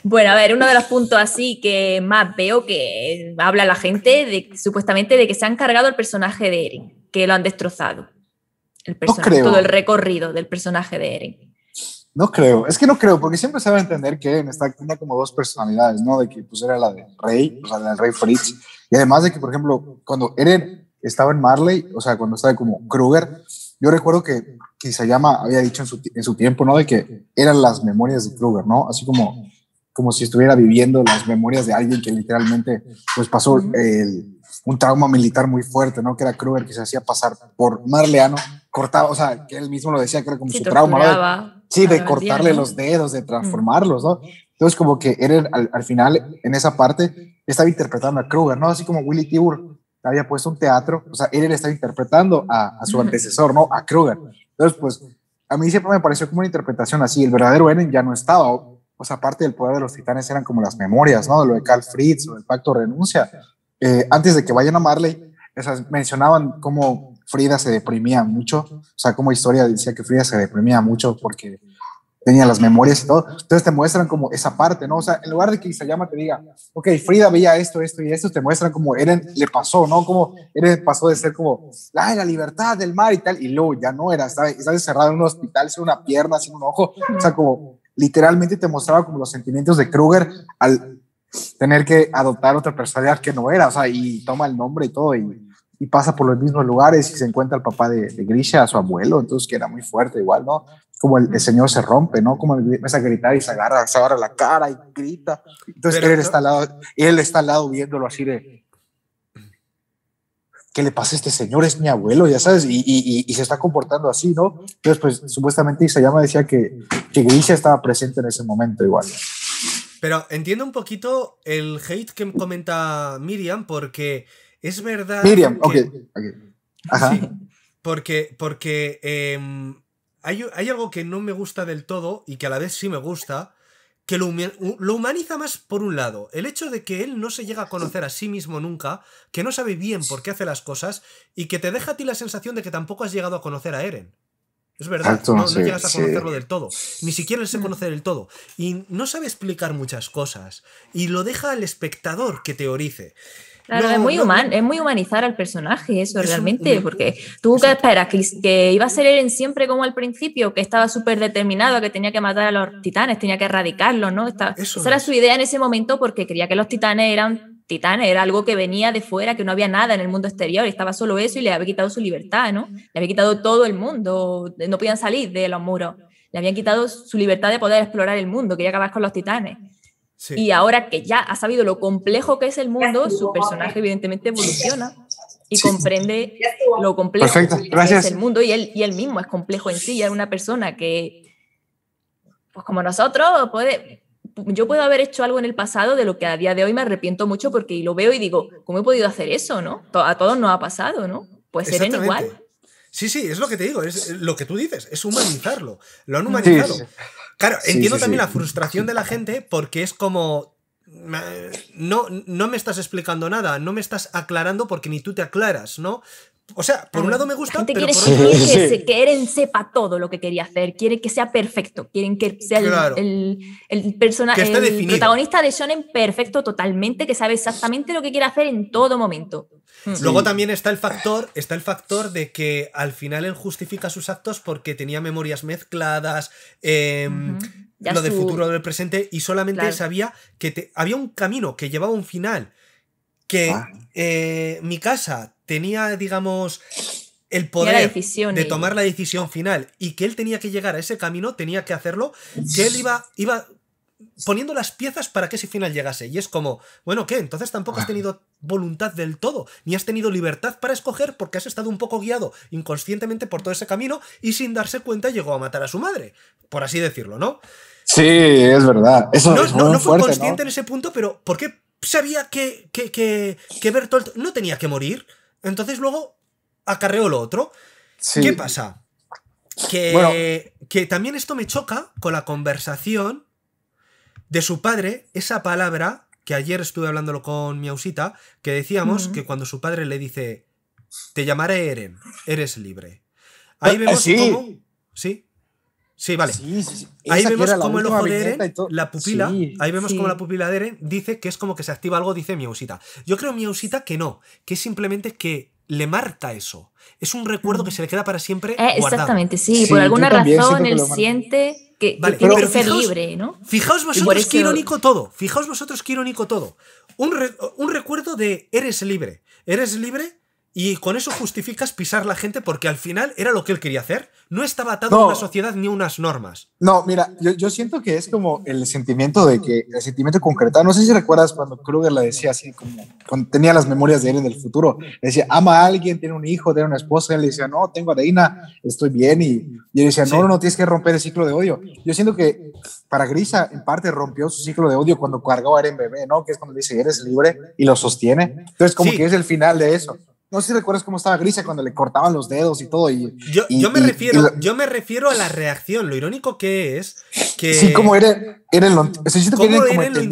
bueno, a ver, uno de los puntos así que más veo que habla la gente, supuestamente, de que se han cargado el personaje de Eren, que lo han destrozado. El todo el recorrido del personaje de Eren. No creo, es que no creo, porque siempre se va a entender que en esta tenía como dos personalidades, ¿no? De que pues era la del rey, o sea, la del rey Fritz. Y además de que, por ejemplo, cuando Eren estaba en Marley, o sea, cuando estaba como Kruger, yo recuerdo que, que llama había dicho en su, tiempo, ¿no? De que eran las memorias de Kruger, ¿no? Así como, como si estuviera viviendo las memorias de alguien que literalmente, pues pasó un trauma militar muy fuerte, ¿no? Que era Kruger, que se hacía pasar por Marleyano, cortaba, o sea, que él mismo lo decía, que era como su trauma, ¿no? Sí, de cortarle los dedos, de transformarlos, ¿no? Entonces, como que Eren al, final, en esa parte, estaba interpretando a Kruger, ¿no? Así como Willy Tibur había puesto un teatro, o sea, Eren estaba interpretando a, su antecesor, ¿no? A Kruger. Entonces, pues, a mí siempre me pareció como una interpretación así, el verdadero Eren ya no estaba, o sea, parte del poder de los titanes eran como las memorias, ¿no? lo de Carl Fritz o el pacto renuncia. Eh, antes de que vayan a Marley, esas mencionaban como Frida se deprimía mucho, o sea, como historia decía que Frida se deprimía mucho porque tenía las memorias y todo. Entonces te muestran como esa parte, ¿no? O sea, en lugar de que llama te diga, ok, Frida veía esto, esto y esto, te muestran como Eren le pasó, ¿no? Como Eren pasó de ser como, la libertad del mar y tal, y luego ya no era, Estaba encerrado en un hospital sin una pierna, sin un ojo, o sea, como literalmente te mostraba como los sentimientos de Kruger al tener que adoptar otra personalidad que no era, o sea, y toma el nombre y todo, y y pasa por los mismos lugares y se encuentra el papá de, Grisha, a su abuelo, entonces que era muy fuerte igual, ¿no? Como el, señor se rompe, ¿no? Como empieza a gritar y se agarra, la cara y grita. Entonces él, está al lado, él está al lado viéndolo así de... ¿Qué le pasa a este señor? Es mi abuelo, ya sabes, y, y, se está comportando así, ¿no? Entonces, pues supuestamente Isayama decía que, que Grisha estaba presente en ese momento igual. Pero entiendo un poquito el hate que comenta Miriam, porque es verdad. Miriam, porque, ok. Ajá. porque, em, hay, algo que no me gusta del todo y que a la vez sí me gusta, que lo, humaniza más por un lado. El hecho de que él no se llega a conocer a sí mismo nunca, que no sabe bien por qué hace las cosas y que te deja a ti la sensación de que tampoco has llegado a conocer a Eren. Es verdad, no, llegas a conocerlo del todo. Ni siquiera él se mm. conoce del todo. Y no sabe explicar muchas cosas. Y lo deja al espectador que teorice. Claro, es, muy humano es muy humanizar al personaje eso, realmente, porque tú que esperas que, iba a ser Eren siempre como al principio, que estaba súper determinado, que tenía que matar a los titanes, tenía que erradicarlos, ¿no? esa era su idea en ese momento porque creía que los titanes eran titanes, era algo que venía de fuera, que no había nada en el mundo exterior, estaba solo eso y le había quitado su libertad, ¿no? Le había quitado todo el mundo, no podían salir de los muros, le habían quitado su libertad de poder explorar el mundo, quería acabar con los titanes. Y ahora que ya ha sabido lo complejo que es el mundo, su personaje evidentemente evoluciona y comprende lo complejo que es el mundo y él, y él mismo es complejo en sí, ya es una persona que, pues como nosotros, puede, yo puedo haber hecho algo en el pasado de lo que a día de hoy me arrepiento mucho porque lo veo y digo, ¿cómo he podido hacer eso? ¿no? A todos nos ha pasado, ¿no? Pues ser igual. Sí, sí, es lo que te digo, es lo que tú dices, es humanizarlo, lo han humanizado. Claro, entiendo también la frustración de la gente porque es como. No, no me estás explicando nada, no me estás aclarando porque ni tú te aclaras, ¿no? O sea, por un lado me gusta. que, Eren sepa todo lo que quería hacer, quiere que sea perfecto, quieren que sea el, protagonista de Shonen perfecto totalmente, que sabe exactamente lo que quiere hacer en todo momento. Hmm. Luego también está el factor, está el factor de que al final él justifica sus actos porque tenía memorias mezcladas. Em, lo del futuro, del presente, y solamente sabía que había un camino que llevaba un final, que ah. eh, mi casa tenía, digamos, el poder de tomar la decisión final y que él tenía que llegar a ese camino, tenía que hacerlo, que él iba, iba poniendo las piezas para que ese final llegase. Y es como, bueno, ¿qué? Entonces tampoco has ah. tenido voluntad del todo, ni has tenido libertad para escoger porque has estado un poco guiado inconscientemente por todo ese camino y sin darse cuenta llegó a matar a su madre, por así decirlo, ¿no? Sí, es verdad. Eso no, fue consciente en ese punto, pero ¿por qué sabía que, que, Bertolt no tenía que morir, entonces luego acarreó lo otro. ¿Qué pasa? Que, que también esto me choca con la conversación de su padre, esa palabra que ayer estuve hablándolo con mi ausita, que decíamos que cuando su padre le dice, te llamaré Eren, eres libre. Eh, Ahí eh, vemos ¿Sí? Sí. Sí, vale. ahí vemos como el ojo de Eren, la pupila, ahí vemos como la pupila de Eren dice que es como que se activa algo, dice Miausita. Yo creo Miausita que no, que es simplemente que le marca eso. Es un recuerdo que se le queda para siempre. Eh, exactamente, sí, por alguna razón él siente que, tiene que ser libre, ¿no? Fijaos vosotros eso... irónico todo. Fijaos vosotros qué irónico todo. Un, un recuerdo de eres libre. Eres libre y con eso justificas pisar la gente porque al final era lo que él quería hacer. No estaba atado a una sociedad ni a unas normas. No, mira, yo, yo, siento que es como el sentimiento de que, el sentimiento concreto. No sé si recuerdas cuando Kruger la decía así, como cuando tenía las memorias de él en el futuro. decía, ama a alguien, tiene un hijo, tiene una esposa. él le decía, no, tengo a Reina, estoy bien. Y, y él decía, no, no, tienes que romper el ciclo de odio. Yo siento que para Grisa, en parte, rompió su ciclo de odio cuando cargó a Eren Bebé, ¿no? Que es cuando dice, eres libre y lo sostiene. Entonces, como que es el final de eso no sé si recuerdas cómo estaba Grisa cuando le cortaban los dedos y todo. yo, me refiero, yo me refiero a la reacción. Lo irónico que es que. Sí, como Eren, cómo Eren, lo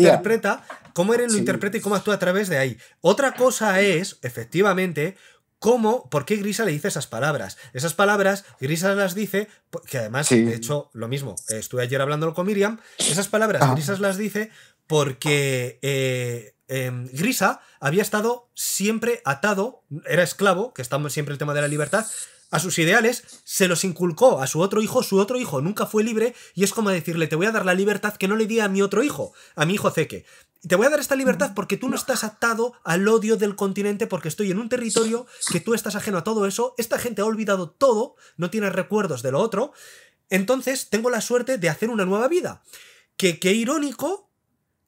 interpreta, y cómo actúa a través de ahí. Otra cosa es, efectivamente, cómo, por qué Grisa le dice esas palabras. Esas palabras, Grisa las dice, que además, de hecho, lo mismo, estuve ayer hablándolo con Miriam. Esas palabras, Grisa las dice porque eh, em, Grisa había estado siempre atado, era esclavo, que estamos siempre el tema de la libertad, a sus ideales, se los inculcó a su otro hijo, su otro hijo nunca fue libre, y es como decirle, te voy a dar la libertad que no le di a mi otro hijo, a mi hijo Zeque. Te voy a dar esta libertad mm. porque tú no estás atado al odio del continente, porque estoy en un territorio que tú estás ajeno a todo eso, esta gente ha olvidado todo, no tiene recuerdos de lo otro, entonces tengo la suerte de hacer una nueva vida. Que qué irónico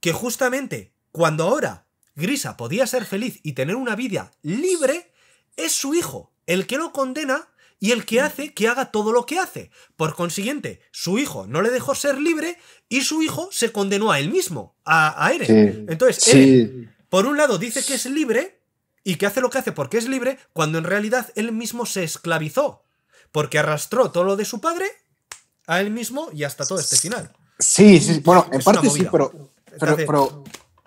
que justamente cuando ahora Grisa podía ser feliz y tener una vida libre, es su hijo el que lo condena y el que hace que haga todo lo que hace. Por consiguiente, su hijo no le dejó ser libre y su hijo se condenó a él mismo, a, a Eren. Entonces, él, por un lado, dice que es libre y que hace lo que hace porque es libre, cuando en realidad él mismo se esclavizó, porque arrastró todo lo de su padre a él mismo y hasta todo este final. Sí, sí, bueno, en parte sí, pero,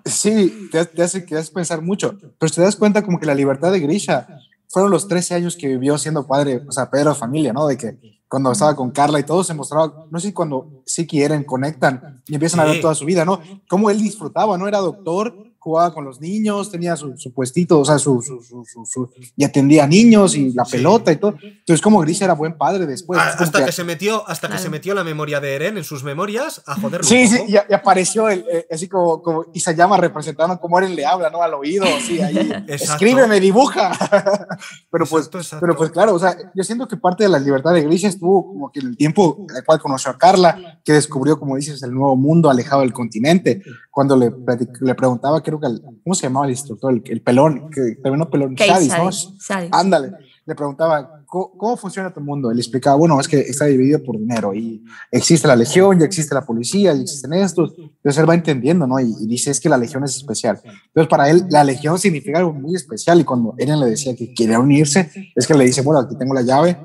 Sí, te, hace, pensar mucho, pero te das cuenta como que la libertad de Grisha fueron los 13 años que vivió siendo padre, o sea, Pedro familia, ¿no? De que cuando estaba con Carla y todo se mostraba, no sé, cuando si quieren, conectan y empiezan a ver toda su vida, ¿no? Cómo él disfrutaba, ¿no? Era doctor, jugaba con los niños, tenía su, su puestito, o sea, su, y atendía a niños y la pelota y todo. Entonces, como Gris era buen padre después. Ah, hasta que, se metió, hasta que se metió la memoria de Eren en sus memorias a joderlo. Sí, sí, y, apareció el, eh, así como, como llama representando como Eren le habla, ¿no? Al oído, así, ahí. Escríbeme, dibuja. pero, pues, pero pues, claro, o sea, yo siento que parte de la libertad de Gris estuvo como que en el tiempo en el cual conoció a Carla, que descubrió, como dices, el nuevo mundo alejado del continente cuando le, le preguntaba, creo que, ¿cómo se llamaba el instructor? El, pelón, que terminó pelón, Sadis, ¿no? Ándale, le preguntaba, ¿cómo, funciona tu mundo? Él explicaba, bueno, es que está dividido por dinero y existe la legión, ya existe la policía, ya existen estos. Entonces él va entendiendo, ¿no? Y, dice, es que la legión es especial. Entonces para él, la legión significa algo muy especial y cuando él le decía que quería unirse, es que le dice, bueno, aquí tengo la llave,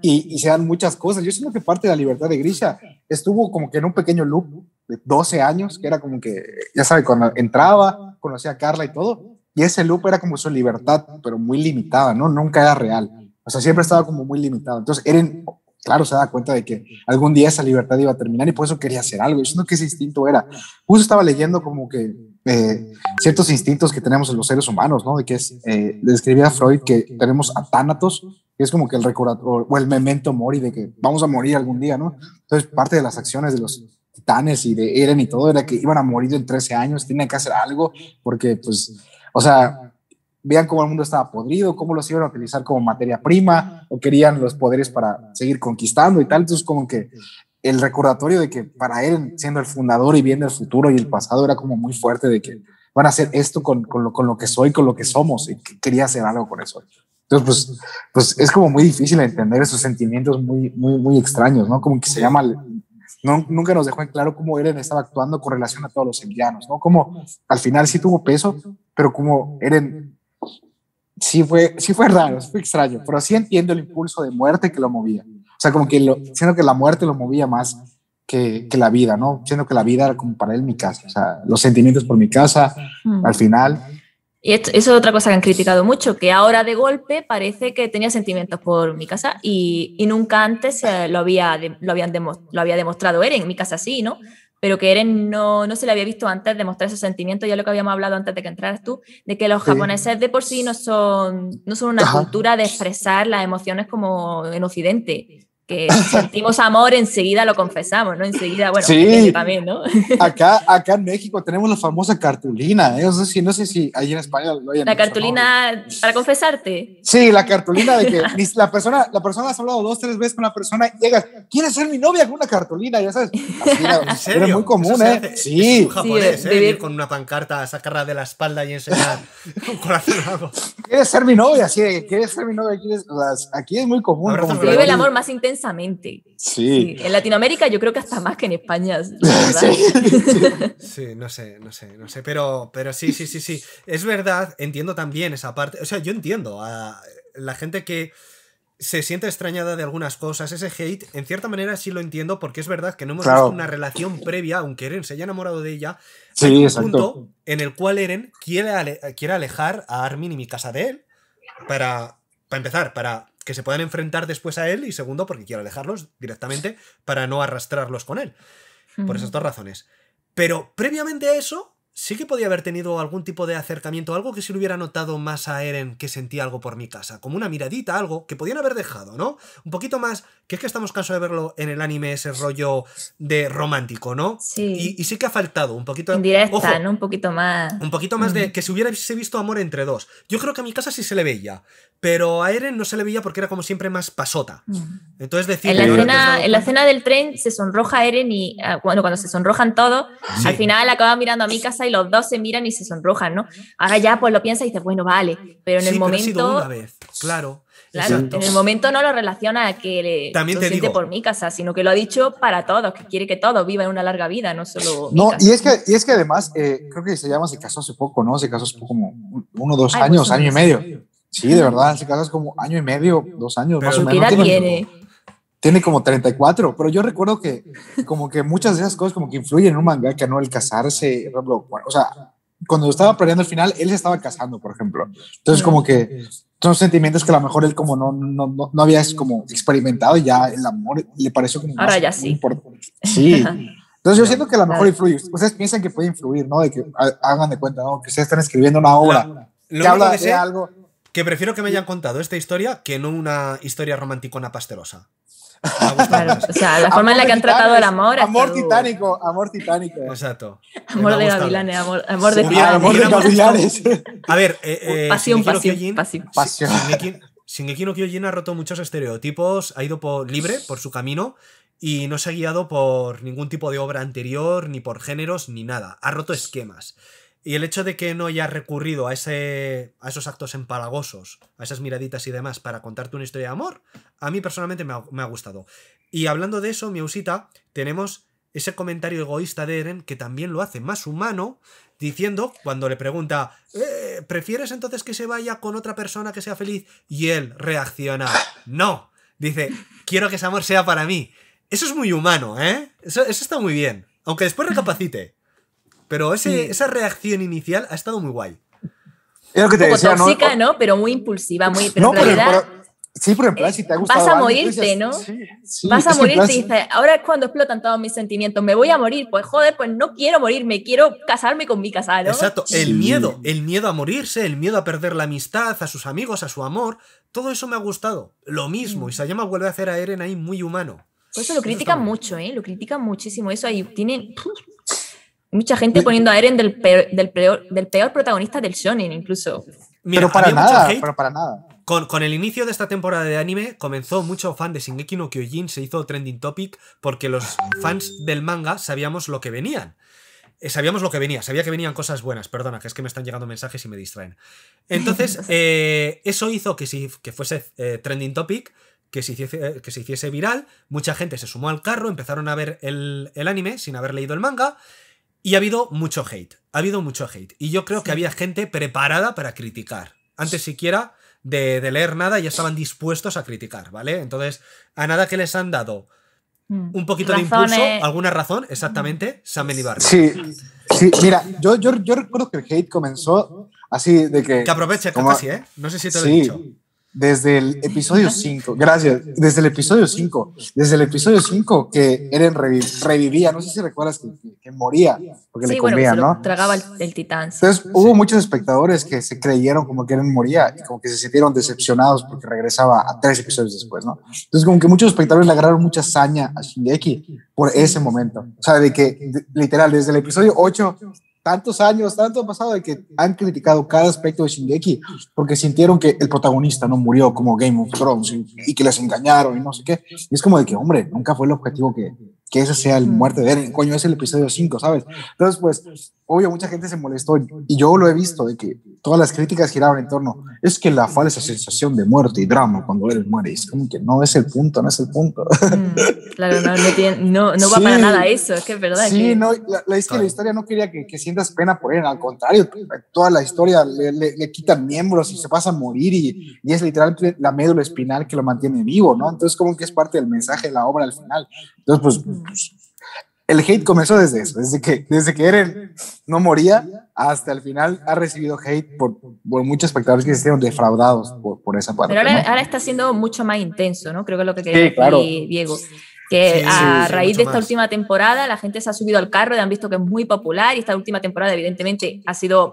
Y, y, se dan muchas cosas. Yo siento que parte de la libertad de Grisha estuvo como que en un pequeño loop de 12 años, que era como que, ya sabes, cuando entraba, conocía a Carla y todo, y ese loop era como su libertad, pero muy limitada, ¿no? Nunca era real. O sea, siempre estaba como muy limitado. Entonces, Eren, claro, se da cuenta de que algún día esa libertad iba a terminar y por eso quería hacer algo. Yo siento que ese instinto era. Justo estaba leyendo como que eh, ciertos instintos que tenemos en los seres humanos, ¿no? De que es, describía eh, Freud que tenemos a Thanatos, que es como que el recordatorio o el memento mori de que vamos a morir algún día, ¿no? Entonces, parte de las acciones de los Titanes y de Eren y todo, era que iban a morir en 13 años, tenían que hacer algo, porque pues, o sea, vean cómo el mundo estaba podrido, cómo los iban a utilizar como materia prima, o querían los poderes para seguir conquistando y tal, entonces como que el recordatorio de que para Eren, siendo el fundador y viendo el futuro y el pasado, era como muy fuerte de que van a hacer esto con, con, lo, con lo que soy, con lo que somos, y que quería hacer algo con eso. Entonces, pues, pues es como muy difícil entender esos sentimientos muy, muy, muy extraños, ¿no? Como que se llama nunca nos dejó en claro cómo Eren estaba actuando con relación a todos los indianos, ¿no? Como al final sí tuvo peso, pero como Eren sí fue, sí fue raro, fue extraño, pero sí entiendo el impulso de muerte que lo movía. O sea, como que lo, siento que la muerte lo movía más que, que, la vida, ¿no? Siento que la vida era como para él mi casa, o sea, los sentimientos por mi casa, al mm. final y eso es otra cosa que han criticado mucho, que ahora de golpe parece que tenía sentimientos por mi casa y, nunca antes lo, había, lo, habían lo había demostrado Eren, mi casa sí, ¿no? Pero que Eren no, se le había visto antes demostrar esos sentimientos, ya lo que habíamos hablado antes de que entraras tú, de que los japoneses de por sí no son, no son una cultura de expresar las emociones como en Occidente que sentimos amor, enseguida lo confesamos, ¿no? Enseguida, bueno, también, ¿no? acá, acá en México tenemos la famosa cartulina, ¿eh? no, sé si, no sé si ahí en España lo hayan La cartulina para confesarte. Sí, la cartulina de que la persona, la persona has hablado dos, tres veces con la persona y llegas, ¿quieres ser mi novia con una cartulina? Ya sabes, es muy común, ¿eh? sí. Es un japonés, ¿eh? con una pancarta, sacarla de la espalda y enseñar corazón ¿Quieres ser mi novia? Sí, ¿quieres ser mi novia? aquí es muy común. vive el amor más intenso intensamente. Sí. En Latinoamérica yo creo que hasta más que en España. Sí. no sé, no sé, no sé, pero, pero sí, sí, sí, sí. Es verdad, entiendo también esa parte. O sea, yo entiendo a la gente que se siente extrañada de algunas cosas. Ese hate, en cierta manera sí lo entiendo, porque es verdad que no hemos visto una relación previa, aunque Eren se haya enamorado de ella. Sí, hay punto en el cual Eren quiere, quiere alejar a Armin y mi casa de él. Para, para empezar, para que se puedan enfrentar después a él y segundo porque quiero alejarlos directamente para no arrastrarlos con él. Por esas dos razones. Pero previamente a eso, sí que podía haber tenido algún tipo de acercamiento, algo que se le hubiera notado más a Eren que sentía algo por mi casa, como una miradita, algo que podían haber dejado, ¿no? Un poquito más, que es que estamos cansados de verlo en el anime, ese rollo de romántico, ¿no? Sí. Y, sí que ha faltado un poquito... Indirecta, ¿no? Un poquito más... Un poquito más de que se hubiera visto amor entre dos. Yo creo que a mi casa sí se le veía, pero a Eren no se le veía porque era como siempre más pasota. Entonces decir... En la, escena, del tren se sonroja Eren y, ah, bueno, cuando se sonrojan todos, al final acaba mirando a mi casa los dos se miran y se sonrojan, ¿no? Ahora ya pues lo piensas y dices, bueno, vale, pero en el momento... Ha sido una vez, claro. en el momento no lo relaciona a que le También por mi casa, sino que lo ha dicho para todos, que quiere que todos vivan una larga vida, no solo. No, Y, es que, y es que además, eh, creo que se llama, se casó hace poco, ¿no? Se casó hace como uno dos pues años, año y medio. Sí, de verdad, se casó como año y medio, dos años. más o tiene como 34, pero yo recuerdo que como que muchas de esas cosas como que influyen en un manga, que ¿no? El casarse, o sea, cuando estaba planeando el final, él se estaba casando, por ejemplo. Entonces como que son sentimientos que a lo mejor él como no, no, no, no había como experimentado ya el amor, le pareció que Ahora ya sí. Sí. Entonces yo siento que a lo mejor influye. Ustedes piensan que puede influir, ¿no? De que hagan de cuenta, ¿no? Que ustedes están escribiendo una obra que habla de algo... Que prefiero que me hayan contado esta historia que no una historia una pastelosa la forma en la que han tratado el amor. Amor titánico, amor titánico. Exacto. Amor de gavilanes, amor, de gavilanes. A ver, eh, eh, pasión, Shingeki Kyojin ha roto muchos estereotipos, ha ido por libre por su camino y no se ha guiado por ningún tipo de obra anterior, ni por géneros, ni nada. Ha roto esquemas. Y el hecho de que no haya recurrido a, ese, a esos actos empalagosos, a esas miraditas y demás para contarte una historia de amor, a mí personalmente me ha, gustado. Y hablando de eso, mi usita, tenemos ese comentario egoísta de Eren que también lo hace más humano, diciendo, cuando le pregunta, eh, ¿prefieres entonces que se vaya con otra persona que sea feliz? Y él reacciona, no. Dice, quiero que ese amor sea para mí. Eso es muy humano, ¿eh? Eso, eso está muy bien. Aunque después recapacite. Pero ese, esa reacción inicial ha estado muy guay. Es lo que te Un poco tóxica, ¿no? Pero muy impulsiva, muy. Pero en realidad, sí, pero en si te ha Vas a morirte, ¿no? vas a morirte y dices, ahora es cuando explotan todos mis sentimientos, me voy a morir. Pues joder, pues no quiero morirme, quiero casarme con mi casada Exacto, el miedo, el miedo a morirse, el miedo a perder la amistad, a sus amigos, a su amor, todo eso me ha gustado. Lo mismo, mm. y llama vuelve a hacer a Eren ahí muy humano. Pues eso lo critican mucho, ¿eh? Lo critican muchísimo. Eso ahí tienen. Mucha gente poniendo a Eren del peor, del protagonista del shonen, incluso. pero, para nada, para nada. Con, el inicio de esta temporada de anime, comenzó mucho fan de Shingeki no Kyojin, se hizo trending topic porque los fans del manga sabíamos lo que venían. Eh, sabíamos lo que venía, sabía que venían cosas buenas, perdona, que es que me están llegando mensajes y me distraen. Entonces, eh, eso hizo que, si, que fuese eh, trending topic, que se, hiciese, que se, hiciese, viral, mucha gente se sumó al carro, empezaron a ver el, el anime sin haber leído el manga, y ha habido mucho hate, ha habido mucho hate. Y yo creo que había gente preparada para criticar. Antes siquiera de, leer nada ya estaban dispuestos a criticar, ¿vale? Entonces, a nada que les han dado mm. un poquito de impulso, alguna razón, exactamente, mm. Sam Barry. Sí, sí, mira, yo, yo, recuerdo que el hate comenzó así de que... Que aproveche, como, así ¿eh? No sé si te lo he dicho desde el episodio 5, gracias, desde el episodio 5, desde el episodio 5 que Eren revivía, no sé si recuerdas que, moría, porque le comía, bueno, pues ¿no? Tragaba el, titán. Entonces hubo muchos espectadores que se creyeron como que Eren moría y como que se sintieron decepcionados porque regresaba a tres episodios después, ¿no? Entonces como que muchos espectadores le agarraron mucha saña a Shingeki por ese momento, o sea, de que literal, desde el episodio 8 tantos años, tanto ha pasado de que han criticado cada aspecto de Shingeki porque sintieron que el protagonista no murió como Game of Thrones y, que les engañaron y no sé qué. Y es como de que, hombre, nunca fue el objetivo que, que ese sea el muerte de Eren. Coño, es el episodio 5, ¿sabes? Entonces, pues, obvio, mucha gente se molestó y yo lo he visto de que todas las críticas giraban en torno. Es que la falsa sensación de muerte y drama cuando Eren muere. Es como que no es el punto, no es el punto. Mm. Claro, no, no, va para nada eso, es que es verdad. Sí, no, la, historia no quería que, sientas pena por él, al contrario, pues, toda la historia le, le, quitan miembros y se pasa a morir y, y, es literalmente la médula espinal que lo mantiene vivo, ¿no? Entonces, como que es parte del mensaje de la obra al final. Entonces, pues, pues, el hate comenzó desde eso, desde que, desde que Eren no moría hasta el final ha recibido hate por, por muchos espectadores que se hicieron defraudados por, por esa parte. Pero ahora, está siendo mucho más intenso, ¿no? Creo que es lo que quería sí, claro. Diego que a raíz de esta última temporada la gente se ha subido al carro y han visto que es muy popular y esta última temporada evidentemente ha sido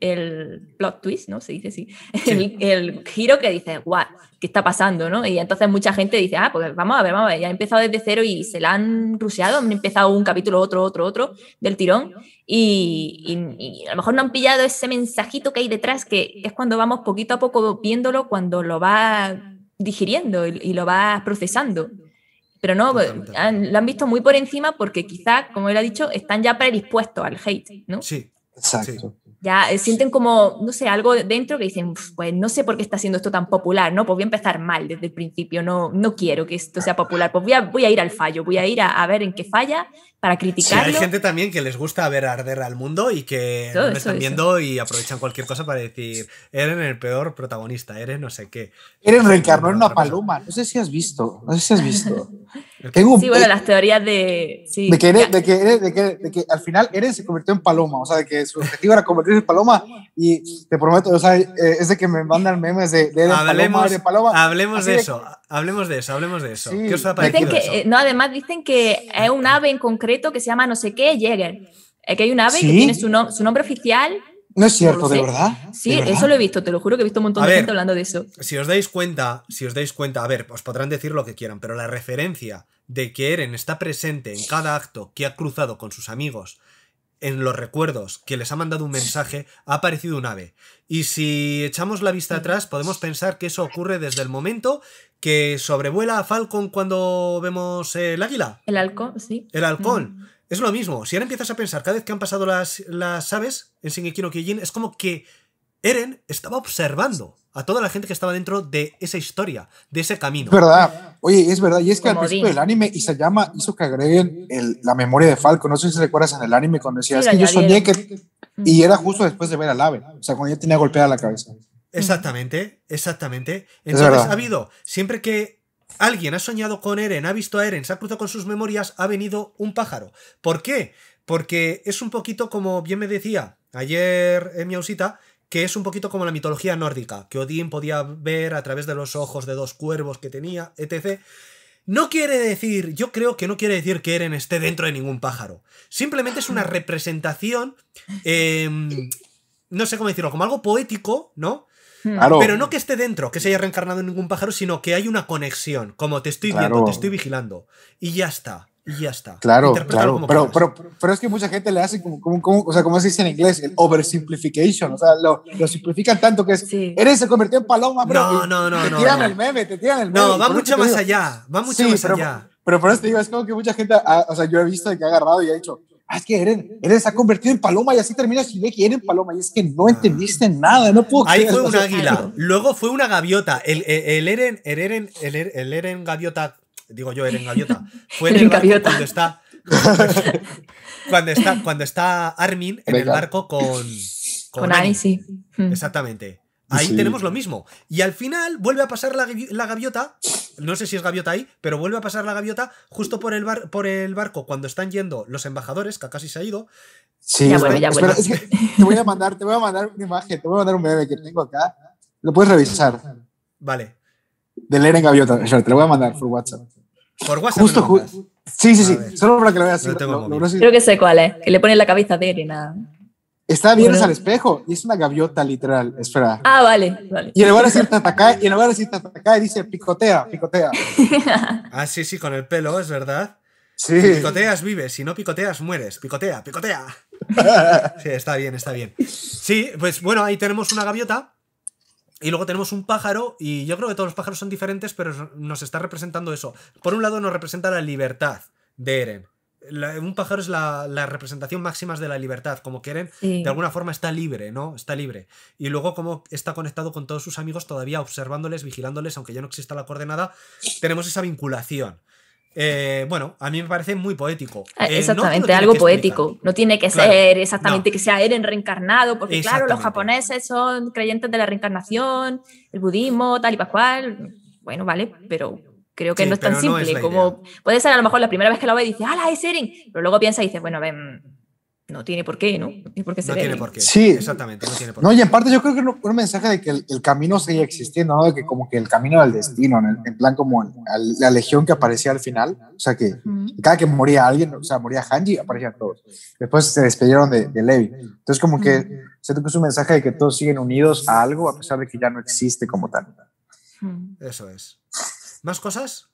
el, plot twist, ¿no? Se dice así, el, giro que dice guau, ¿qué está pasando? Y entonces mucha gente dice, ah, pues vamos a ver, vamos a ver, ya ha empezado desde cero y se la han ruseado, han empezado un capítulo, otro, otro, otro del tirón y, a lo mejor no han pillado ese mensajito que hay detrás que es cuando vamos poquito a poco viéndolo, cuando lo va digiriendo y, lo va procesando. Pero no, lo han visto muy por encima porque quizá, como él ha dicho, están ya predispuestos al hate, ¿no? Sí, exacto. Ya eh, sienten como, no sé, algo dentro que dicen, pues no sé por qué está siendo esto tan popular, ¿no? Pues voy a empezar mal desde el principio, no, no quiero que esto sea popular, pues voy a, ir al fallo, voy a ir a, ver en qué falla para criticarlo. hay gente también que les gusta ver arder al mundo y que están viendo y aprovechan cualquier cosa para decir, eres el peor protagonista, eres no sé qué. Eres reencarnó en una paloma, no sé si has visto, no sé si has visto. sí, bueno, las teorías de... de, que de, que de, que, al final Eren se convirtió en paloma, o sea, de que su objetivo era convertirse en paloma y te prometo, o sea, eh, es de que me mandan memes de, de paloma, de paloma. Hablemos de, eso, hablemos de eso, hablemos de eso. ¿Qué os dicen que, eh, No, además dicen que es un ave en concreto que se llama no sé qué, Jäger. Es eh, que hay un ave que tiene su, su nombre oficial no es cierto, ¿de verdad? Sí, eso lo he visto, te lo juro que he visto un montón de gente hablando de eso. Si os dais cuenta, si os dais cuenta, a ver, os podrán decir lo que quieran, pero la referencia de que Eren está presente en cada acto que ha cruzado con sus amigos, en los recuerdos que les ha mandado un mensaje, ha aparecido un ave. Y si echamos la vista atrás, podemos pensar que eso ocurre desde el momento que sobrevuela a Falcon cuando vemos el águila. El halcón, sí. El halcón. Mm. Es lo mismo. Si ahora empiezas a pensar, cada vez que han pasado las, las aves en Shingeki no Kyojin, es como que Eren estaba observando a toda la gente que estaba dentro de esa historia, de ese camino. Es verdad. Oye, es verdad. Y es que al principio del anime, y se llama, hizo que agreguen la memoria de Falco. No sé si recuerdas en el anime cuando decía, que yo soñé que... Y era justo después de ver al ave. O sea, cuando ya tenía golpeada la cabeza. Exactamente, exactamente. Entonces ha habido, siempre que Alguien ha soñado con Eren, ha visto a Eren, se ha cruzado con sus memorias, ha venido un pájaro. ¿Por qué? Porque es un poquito como bien me decía ayer en mi ausita, que es un poquito como la mitología nórdica, que Odín podía ver a través de los ojos de dos cuervos que tenía, etc. No quiere decir, yo creo que no quiere decir que Eren esté dentro de ningún pájaro. Simplemente es una representación, em, no sé cómo decirlo, como algo poético, ¿no? Pero no que esté dentro, que se haya reencarnado en ningún pájaro, sino que hay una conexión. Como te estoy viendo, te estoy vigilando. Y ya está. Y ya está. Claro, claro. Pero, pero, pero, es que mucha gente le hace como, como, o sea, como se dice en inglés, el oversimplification. O sea, lo, simplifican tanto que es. Eres se convirtió en paloma, bro. No, no, no. Te no, tiran el meme, te tiran el meme. No, va mucho más allá. Va mucho más allá. Pero por eso te digo, es como que mucha gente, o sea, yo he visto que ha agarrado y ha dicho, Ah, es que Eren, Eren, se ha convertido en paloma y así termina y Eren paloma, y es que no entendiste nada, Ahí fue un águila, luego fue una gaviota, el, Eren, el Eren, Eren gaviota, digo yo Eren gaviota, fue gaviota. cuando está... cuando está, Armin en el barco con, con, con Exactamente. Ahí tenemos lo mismo. Y al final vuelve a pasar la, la, gaviota. No sé si es gaviota ahí, pero vuelve a pasar la gaviota justo por el, por el barco cuando están yendo los embajadores, que casi se ha ido. ya vuelve, ya vuelve. te voy a mandar, te voy a mandar una imagen, te voy a mandar un bebé que tengo acá. Lo puedes revisar. Vale. Del Eren Gaviota, te lo voy a mandar por WhatsApp. Por WhatsApp. Justo, sí, sí, sí. Solo para que lo veas. ¿eh? Creo que sé cuál es. ¿eh? Que le ponen la cabeza de Eren. Está bien al espejo y es una gaviota literal, espera. Ah, vale, vale. Y le a decir tatacá, y le a decir y dice picotea, picotea. ah, sí, sí, con el pelo, es verdad. Si picoteas vives, si no picoteas mueres. Picotea, picotea. sí, está bien, está bien. Sí, pues bueno, ahí tenemos una gaviota y luego tenemos un pájaro y yo creo que todos los pájaros son diferentes, pero nos está representando eso. Por un lado nos representa la libertad de Eren un pájaro es la, representación máxima de la libertad, como quieren, de alguna forma está libre, ¿no? Está libre. Y luego como está conectado con todos sus amigos, todavía observándoles, vigilándoles, aunque ya no exista la coordenada, tenemos esa vinculación. Eh, bueno, a mí me parece muy poético. Ah, eh, exactamente, algo poético. No tiene que ser exactamente que sea Eren reencarnado, porque claro, los japoneses son creyentes de la reencarnación, el budismo, tal y pascual. Bueno, vale, pero Creo que no es tan simple como... Puede ser a lo mejor la primera vez que lo ve y dice, ¡Hala, es Eren! Pero luego piensa y dice, bueno, ven, em, no tiene por qué, ¿no? No tiene por qué No Sí. Exactamente, no tiene por qué. y en parte yo creo que es un mensaje de que el, camino sigue existiendo, ¿no? De que como que el camino del destino, en, plan como la legión que aparecía al final, o sea que cada que moría alguien, o sea, moría Hanji, aparecían todos. Después se despidieron de, Levi. Entonces como que se siento que es un mensaje de que todos siguen unidos a algo a pesar de que ya no existe como tal. Eso es. ¿Más cosas,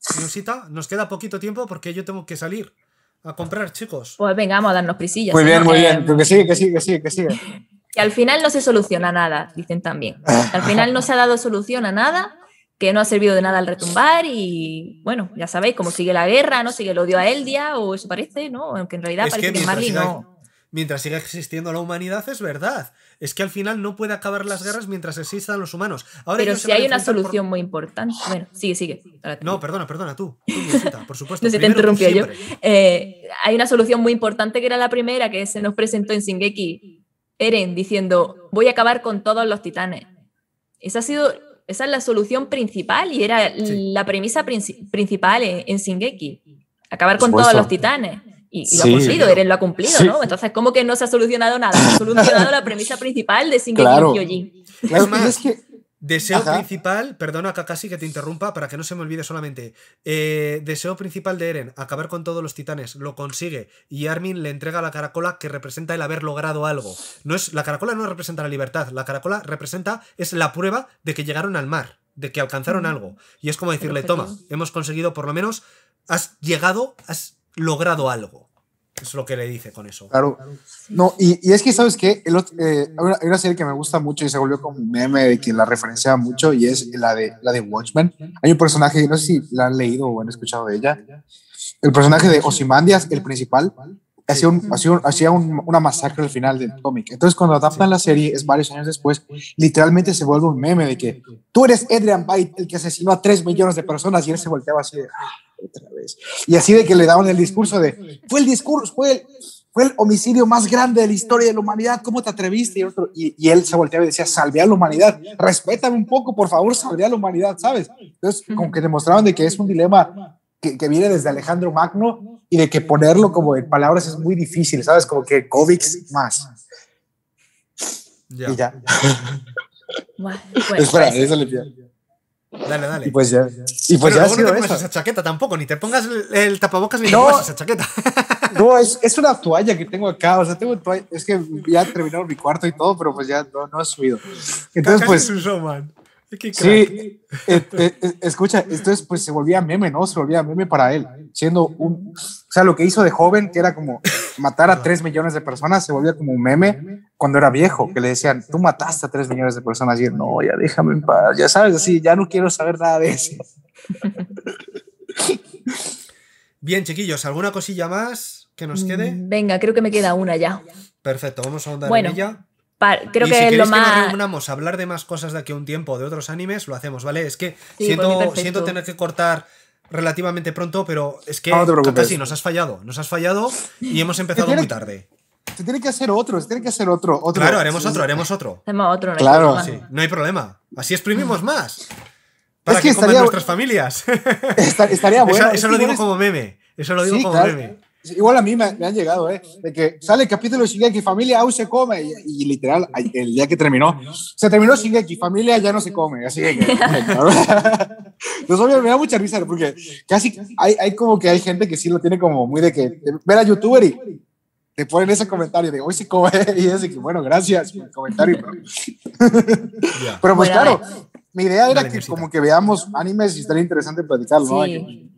Nos queda poquito tiempo porque yo tengo que salir a comprar, chicos. Pues vengamos a darnos prisillas. Muy bien, muy eh, bien. Que sigue, que sigue, que que Que al final no se soluciona nada, dicen también. al final no se ha dado solución a nada, que no ha servido de nada al retumbar y bueno, ya sabéis cómo sigue la guerra, ¿no? Sigue el odio a Eldia o eso parece, ¿no? Aunque en realidad parece que, Marley no... Mientras siga existiendo la humanidad es verdad es que al final no puede acabar las guerras mientras existan los humanos. Ahora Pero si hay una solución muy importante. Bueno, sigue, sigue. No, perdona, perdona, tú. por supuesto. te yo. Eh, hay una solución muy importante que era la primera que se nos presentó en Singeki. Eren diciendo, voy a acabar con todos los titanes. Esa ha sido esa es la solución principal y era la premisa principal en, en, Singeki. Acabar con todos los titanes y, lo ha cumplido, Eren lo ha cumplido, ¿no? Entonces, como que no se ha solucionado nada, se ha solucionado la premisa principal de Shingeki y Kyojin. es que Deseo principal, perdona casi que te interrumpa para que no se me olvide solamente. Eh, deseo principal de Eren, acabar con todos los titanes, lo consigue y Armin le entrega la caracola que representa el haber logrado algo. No es, la caracola no representa la libertad, la caracola representa, es la prueba de que llegaron al mar, de que alcanzaron algo. Y es como decirle, toma, hemos conseguido por lo menos, has llegado, has logrado algo. Es lo que le dice con eso. Claro. No, y, es que, ¿sabes qué? El eh, hay, una, serie que me gusta mucho y se volvió como un meme de que la referencia mucho y es la de, la de Watchmen. Hay un personaje, no sé si la han leído o han escuchado de ella. El personaje de Osimandias, el principal, hacía, un, un, hacía una masacre al final del cómic. Entonces, cuando adaptan la serie, es varios años después, literalmente se vuelve un meme de que tú eres Adrian Byte, el que asesinó a tres millones de personas y él se volteaba así de... Ah, otra vez. Y así de que le daban el discurso de, fue el discurso, fue el, fue el homicidio más grande de la historia de la humanidad, ¿cómo te atreviste? Y, otro, y, él se volteaba y decía, salve a la humanidad, respétame un poco, por favor, salve a la humanidad, ¿sabes? Entonces, como que demostraban de que es un dilema que, viene desde Alejandro Magno y de que ponerlo como en palabras es muy difícil, ¿sabes? Como que covid más. Y ya. Espera, pues, eso le Dale, dale. Y pues ya, y pues ya ha no te pongas esa chaqueta tampoco, ni te pongas el, tapabocas ni no, esa chaqueta. No, es, es, una toalla que tengo acá, o sea, tengo toalla, es que ya terminaron mi cuarto y todo, pero pues ya no, no he subido. Entonces, Es pues... Showman. Sí, eh, Sí, eh, eh, escucha, entonces pues se volvía meme, ¿no? Se volvía meme para él, siendo un... O sea, lo que hizo de joven, que era como, matar a tres millones de personas se volvía como un meme cuando era viejo, que le decían, tú mataste a tres millones de personas y él, no, ya déjame en paz, ya sabes, así, ya no quiero saber nada de eso. Bien, chiquillos, ¿alguna cosilla más que nos mm, quede? Venga, creo que me queda una ya. Perfecto, vamos a una bueno. creo que lo más. si nos reunamos a hablar de más cosas de aquí a un tiempo, de otros animes, lo hacemos, ¿vale? Es que siento, siento, tener que cortar relativamente pronto, pero es que casi nos has fallado, nos has fallado y hemos empezado muy tarde. Se tiene que hacer otro, se tiene que hacer otro, otro. Claro, haremos otro, haremos otro. otro, no claro. sí, no hay problema. Así exprimimos ah. más. Para que, coman nuestras familias. Estaría bueno. eso, lo digo como meme. Eso lo digo como meme. Igual a mí me, han llegado, ¿eh? De que sale el capítulo de Shingeki, familia aún se come. Y, literal, el día que terminó, se terminó Shingeki, familia ya no se come. Así que. Entonces, pues, obviamente, me da mucha risa porque casi hay, hay, como que hay gente que sí lo tiene como muy de que ver a youtuber y te ponen ese comentario de hoy se come. Y es de que, bueno, gracias por el comentario. Pero pues claro, mi idea era que como que veamos animes y estaría interesante platicarlo, ¿no?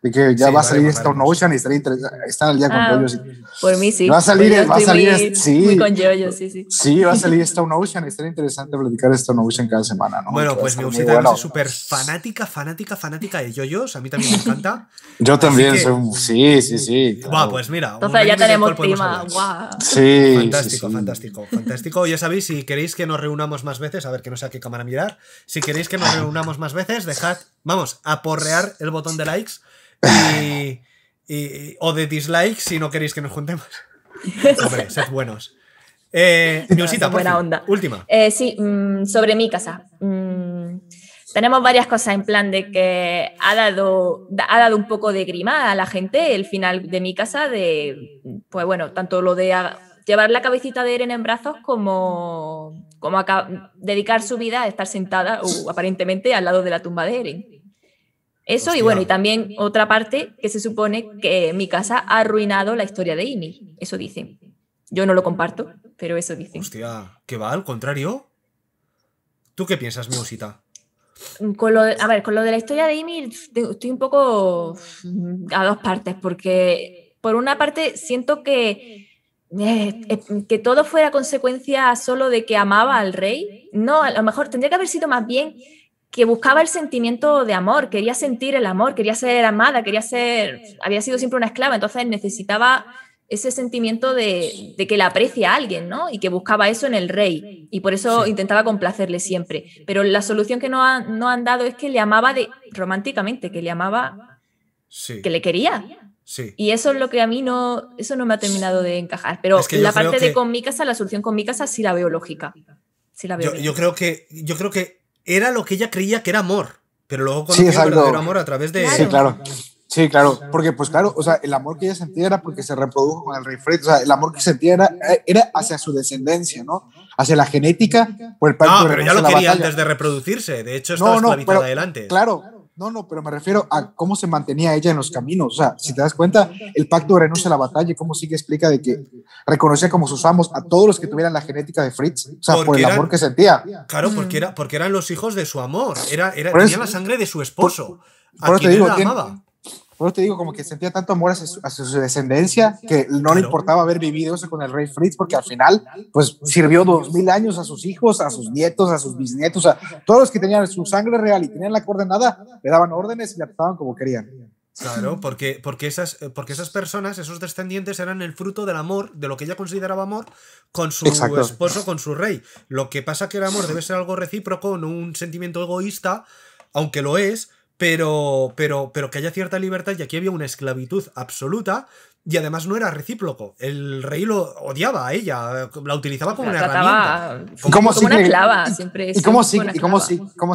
de que ya va a salir Stone Ocean y estar al día con Yoyos. Ah, por mí sí. Va a salir, va a salir, muy, sí. con Yoyos, sí, sí. Sí, va a salir Stone Ocean, y estaría interesante platicar Stone Ocean cada semana, ¿no? Bueno, pues mi usita bueno. es súper fanática, fanática, fanática de Yoyos, a mí también me encanta. Yo también soy, un, sí, sí, sí. Claro. pues mira. Entonces ya tenemos prima Sí. Fantástico, fantástico, fantástico. Ya sabéis, si queréis que nos reunamos más veces, a ver que no sé a qué cámara mirar, si queréis que nos reunamos más veces, dejad, vamos, a porrear el botón de likes y, o de dislike si no queréis que nos juntemos. Hombre, sed buenos. Eh, Miosita, buena onda. Última. Eh, sí, mm, sobre mi casa. Mm, tenemos varias cosas en plan de que ha dado, ha dado un poco de grima a la gente el final de mi casa, de, pues bueno, tanto lo de llevar la cabecita de Eren en brazos como, como dedicar su vida a estar sentada o aparentemente al lado de la tumba de Eren. Eso y bueno, y también otra parte que se supone que mi casa ha arruinado la historia de Amy. Eso dicen. Yo no lo comparto, pero eso dicen. Hostia, ¿qué va? Al contrario. ¿Tú qué piensas, mi mm, a ver, con lo de la historia de Amy estoy un poco mm, a dos partes, porque por una parte siento que eh, eh, que todo fuera consecuencia solo de que amaba al rey. No, a lo mejor tendría que haber sido más bien que buscaba el sentimiento de amor, quería sentir el amor, quería ser amada, quería ser, había sido siempre una esclava, entonces necesitaba ese sentimiento de, que la aprecia alguien, ¿no? Y que buscaba eso en el rey, y por eso intentaba complacerle siempre. Pero la solución que no, han dado es que le amaba de, románticamente, que le amaba, que le quería. Sí. Y eso es lo que a mí no, eso no me ha terminado de encajar. Pero la parte de con mi casa, la solución con mi casa sí la veo lógica. Sí la veo yo creo que, yo creo que era lo que ella creía que era amor, pero luego conoció sí, verdadero amor a través de... Sí, claro. Sí, claro, porque pues claro, o sea, el amor que ella sentía era porque se reprodujo con el rey Fred, o sea, el amor que sentía era, hacia su descendencia, ¿no? Hacia la genética por el No, pero ya lo quería antes de reproducirse, de hecho estaba no, no, adelante. Claro, no, no, pero me refiero a cómo se mantenía ella en los caminos. O sea, si te das cuenta, el pacto de renuncia a la batalla, cómo sigue explica de que reconocía como sus amos a todos los que tuvieran la genética de Fritz. O sea, por el amor que sentía. Claro, porque, mm. era, porque eran los hijos de su amor. Era, era, tenía la sangre de su esposo. Ahora a te digo, amaba. Por te digo, como que sentía tanto amor a su, descendencia que no le importaba haber vivido eso con el rey Fritz, porque al final, pues sirvió dos mil años a sus hijos, a sus nietos, a sus bisnietos, a todos los que tenían su sangre real y tenían la coordenada, le daban órdenes y le trataban como querían. Claro, porque, porque, esas, eh, porque esas personas, esos descendientes, eran el fruto del amor, de lo que ella consideraba amor, con su esposo, con su rey. Lo que pasa que el amor debe ser algo recíproco, no un sentimiento egoísta, aunque lo es, pero, pero, pero que haya cierta libertad y aquí había una esclavitud absoluta y además no era recíproco. El rey lo odiaba a ella, la utilizaba como una herramienta. Como, como, una clava, siempre. Y como sí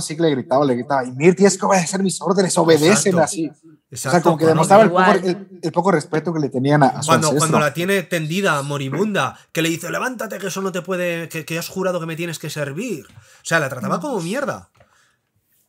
si, le gritaba, le gritaba, Mirti es que hacer mis órdenes, obedecen así. Exacto, o como que demostraba el, poco, respeto que le tenían a, su cuando, cuando la tiene tendida, moribunda, que le dice, levántate, que solo te puede, que, que has jurado que me tienes que servir. O sea, la trataba mm. como mierda.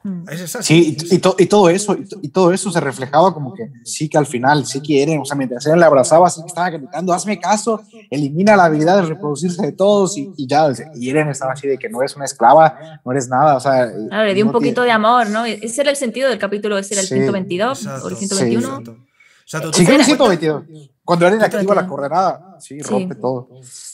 Mm. Sí, y, todo eso, y, todo eso se reflejaba como que sí que al final sí quieren, o sea, mientras Eren le abrazaba, sí estaba gritando, hazme caso, elimina la habilidad de reproducirse de todos, y, ya, y Eren estaba así de que no eres una esclava, no eres nada, o sea... Ah, le dio un poquito de amor, ¿no? Ese era el sentido del capítulo, ese era el 122, o el 121. Sí, exacto. el 122. Cuando Eren activa la coordenada, sí, rompe todo.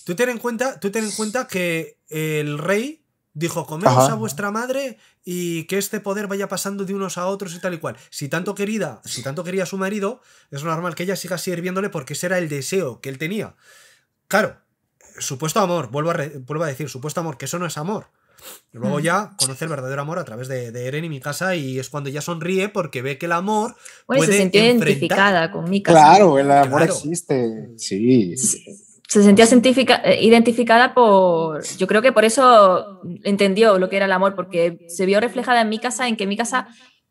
Tú ten en cuenta, tú ten en cuenta que el rey Dijo, comemos a vuestra madre y que este poder vaya pasando de unos a otros y tal y cual. Si tanto querida, si tanto quería su marido, es normal que ella siga sirviéndole porque ese era el deseo que él tenía. Claro, supuesto amor, vuelvo a, vuelvo a decir, supuesto amor, que eso no es amor. Luego mm. ya conoce el verdadero amor a través de, de, Eren y mi casa y es cuando ella sonríe porque ve que el amor Pues puede se sintió identificada con Claro, el amor existe. Sí. sí se sentía eh, identificada por, yo creo que por eso entendió lo que era el amor, porque se vio reflejada en mi casa, en que mi casa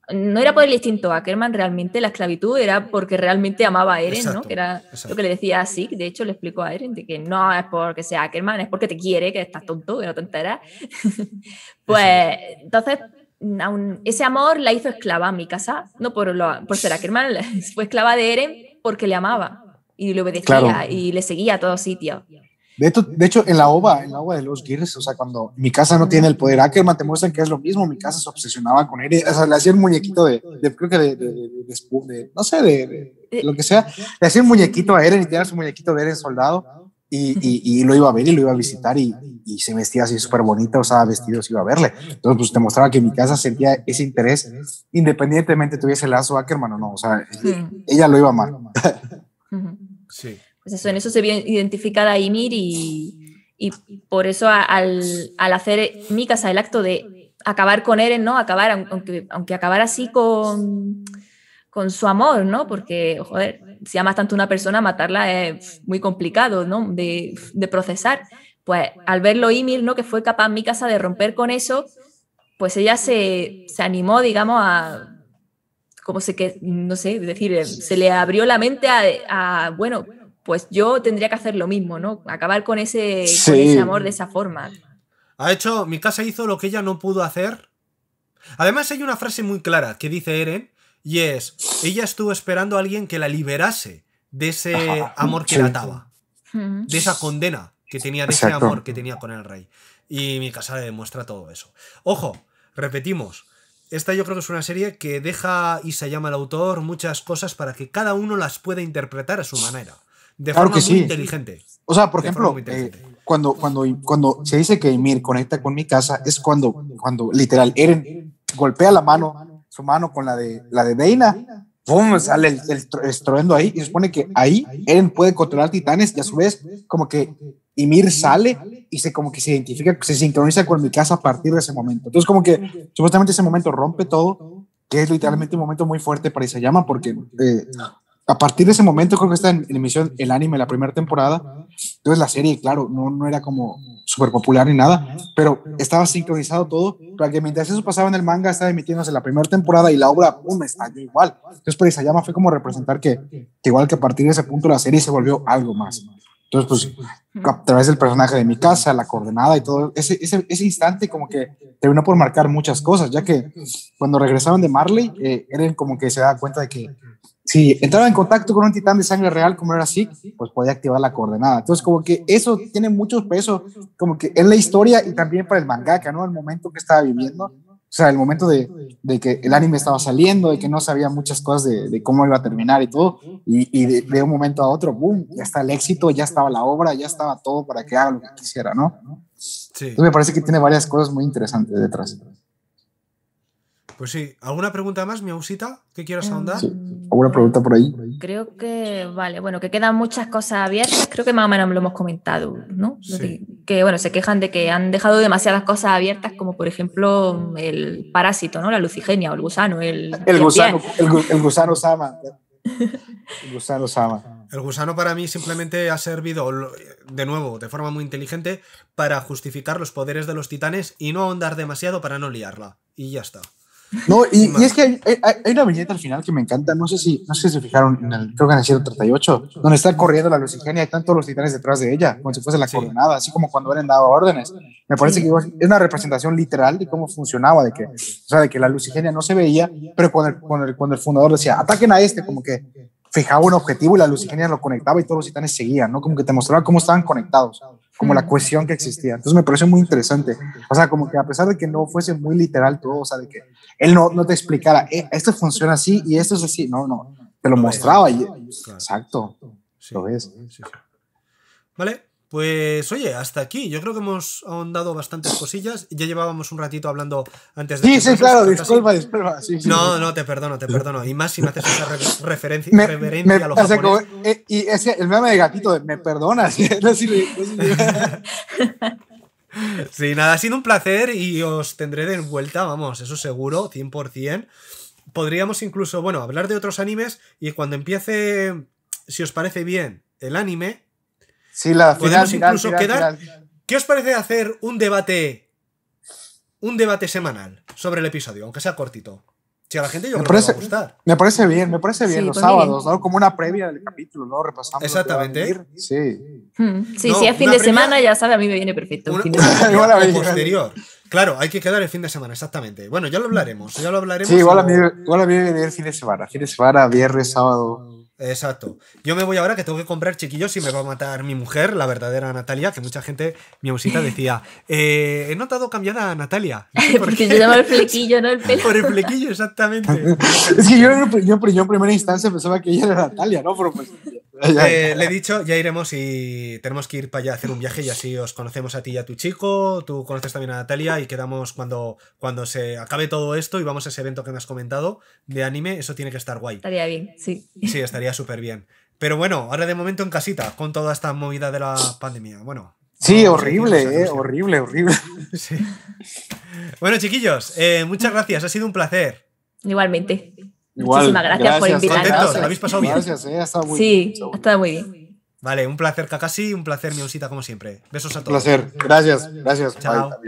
no era por el instinto Ackerman realmente, la esclavitud era porque realmente amaba a Eren, ¿no? Que era lo que le decía así, de hecho le explicó a Eren, de que no es porque sea Ackerman, es porque te quiere, que estás tonto, que no te enteras. pues entonces ese amor la hizo esclava a mi casa, no por, por ser Ackerman, fue esclava de Eren porque le amaba y le obedecía y le seguía a todo sitio De hecho, de hecho, en la OVA, en la OVA de los Gears, o sea, cuando mi casa no tiene el poder Ackerman, te muestran que es lo mismo, mi casa se obsesionaba con él, o sea, le hacía un muñequito de, de creo que de, de, no sé, de, eh, lo que sea, le hacía un muñequito a Eren y tenía su muñequito de Eren soldado y, y, lo iba a ver y lo iba a visitar y, y se vestía así súper bonita, o sea, vestidos iba a verle. Entonces, pues te mostraba que mi casa sentía ese interés, independientemente tuviese lazo Ackerman o no, o sea, ella lo iba a amar. Pues en eso se vio identificada Ymir y, y por eso al, al, hacer casa el acto de acabar con Eren, ¿no? Acabar, aunque, aunque acabar así con, con su amor, ¿no? Porque, joder, si amas tanto a una persona, matarla es muy complicado, ¿no? De, de procesar. Pues al verlo Ymir, ¿no? Que fue capaz Mikasa de romper con eso, pues ella se, se animó, digamos, a, como sé que, no sé, es decir, se le abrió la mente a, a, bueno, pues yo tendría que hacer lo mismo, ¿no? Acabar con ese, amor de esa forma. Ha hecho, mi casa hizo lo que ella no pudo hacer. Además hay una frase muy clara que dice Eren, y es, ella estuvo esperando a alguien que la liberase de ese amor que la ataba, de esa condena que tenía, de ese amor que tenía con el rey. Y mi casa le demuestra todo eso. Ojo, repetimos, esta yo creo que es una serie que deja y se llama el autor muchas cosas para que cada uno las pueda interpretar a su manera. De claro forma que muy sí. inteligente. O sea, por ejemplo, eh, cuando, cuando, cuando se dice que Ymir conecta con mi casa, es cuando, cuando literal, Eren golpea la mano, su mano con la de, la de Deina, sale el, estruendo ahí y se supone que ahí Eren puede controlar titanes y a su vez como que Ymir sale y se como que se identifica, se sincroniza con mi casa a partir de ese momento. Entonces como que supuestamente ese momento rompe todo, que es literalmente un momento muy fuerte para Isayama porque eh, a partir de ese momento creo que está en, emisión el anime, la primera temporada. Entonces la serie, claro, no, no era como súper popular ni nada, pero estaba sincronizado todo para que mientras eso pasaba en el manga, estaba emitiéndose la primera temporada y la obra, ¡pum!, estalló igual. Entonces esa llama fue como representar que, igual que a partir de ese punto la serie se volvió algo más. Entonces, pues, a través del personaje de mi casa, la coordenada y todo, ese, instante como que terminó por marcar muchas cosas, ya que cuando regresaron de Marley, eh, eran como que se da cuenta de que si entraba en contacto con un titán de sangre real como era así, pues podía activar la coordenada. Entonces, como que eso tiene mucho peso, como que en la historia y también para el mangaka, ¿no? El momento que estaba viviendo. O sea, el momento de, que el anime estaba saliendo, y que no sabía muchas cosas de, cómo iba a terminar y todo, y, de, un momento a otro, ¡boom! Ya está el éxito, ya estaba la obra, ya estaba todo para que haga lo que quisiera, ¿no? Sí. Entonces me parece que tiene varias cosas muy interesantes detrás. Pues sí, ¿alguna pregunta más, mi ausita, que quieras em, ahondar? ¿Alguna pregunta por ahí? Creo que, vale, bueno, que quedan muchas cosas abiertas, creo que más o menos lo hemos comentado, ¿no? Que, bueno, se quejan de que han dejado demasiadas cosas abiertas, como por ejemplo el parásito, ¿no? La lucigenia o el gusano. El, gusano, el, el gusano sama. El gusano sama. El gusano para mí simplemente ha servido, de nuevo, de forma muy inteligente, para justificar los poderes de los titanes y no ahondar demasiado para no liarla. Y ya está. No, y, y es que hay, una viñeta al final que me encanta. No sé si, no sé si se fijaron en el, creo que en el 138, donde está corriendo la lucigenia y están todos los titanes detrás de ella, como si fuese la coordenada, así como cuando eran dado órdenes. Me parece que es una representación literal de cómo funcionaba, de que, o sea, de que la lucigenia no se veía, pero cuando el, cuando el fundador decía, ataquen a este, como que fijaba un objetivo y la lucigenia lo conectaba y todos los titanes seguían, ¿no? Como que te mostraba cómo estaban conectados, como la cohesión que existía. Entonces me pareció muy interesante. O sea, como que a pesar de que no fuese muy literal todo, o sea, de que él no, te explicara, eh, esto funciona así y esto es así, no, no, te lo mostraba. Y, exacto, lo ves. Vale, pues oye, hasta aquí. Yo creo que hemos ahondado bastantes cosillas. Ya llevábamos un ratito hablando antes de. Sí, sí, claro, disculpa, disculpa. no, no, te perdono, te perdono. Y más si me haces esa referencia, a los eh, Y ese, el meme de gatito, me perdonas. sí, nada, ha sido un placer y os tendré de vuelta, vamos, eso seguro, 100%. Podríamos incluso, bueno, hablar de otros animes y cuando empiece, si os parece bien, el anime, Sí, la final, incluso quedar. ¿Qué os parece hacer un debate? Un debate semanal sobre el episodio, aunque sea cortito. Si a la gente yo me creo parece, va a gustar. Me parece bien, me parece bien los sábados, Como una previa del capítulo, ¿no? repasando Exactamente. Sí. Hmm. Sí, es fin de semana, ya sabe, a mí me viene perfecto. posterior. Claro, hay que quedar el fin de semana, exactamente. Bueno, ya lo hablaremos, ya lo hablaremos. Sí, igual, a, mí, igual me viene el fin de semana. Fin de semana, viernes, sábado. Exacto. Yo me voy ahora que tengo que comprar chiquillos y me va a matar mi mujer, la verdadera Natalia, que mucha gente, mi osita decía, eh, he notado cambiada a Natalia. por Porque se llama el flequillo, ¿no? El pelo. Por el flequillo, exactamente. es que yo, yo, en primera instancia pensaba que ella era Natalia, ¿no? Pero pues, eh, le he dicho, ya iremos y tenemos que ir para allá a hacer un viaje y así os conocemos a ti y a tu chico, tú conoces también a Natalia y quedamos cuando, cuando se acabe todo esto y vamos a ese evento que me has comentado de anime, eso tiene que estar guay. Estaría bien, sí. Sí, estaría súper bien. Pero bueno, ahora de momento en casita, con toda esta movida de la pandemia. Bueno, Sí, ah, eh, horrible, horrible, horrible. Bueno, chiquillos, eh, muchas gracias, ha sido un placer. Igualmente. Muchísimas gracias, gracias por invitarnos. ¿Habéis pasado bien? Gracias, eh, está muy sí, ha está muy bien. Vale, un placer, Kakasi, un placer, mi osita como siempre. Besos a todos. Un placer, gracias, gracias. Chao.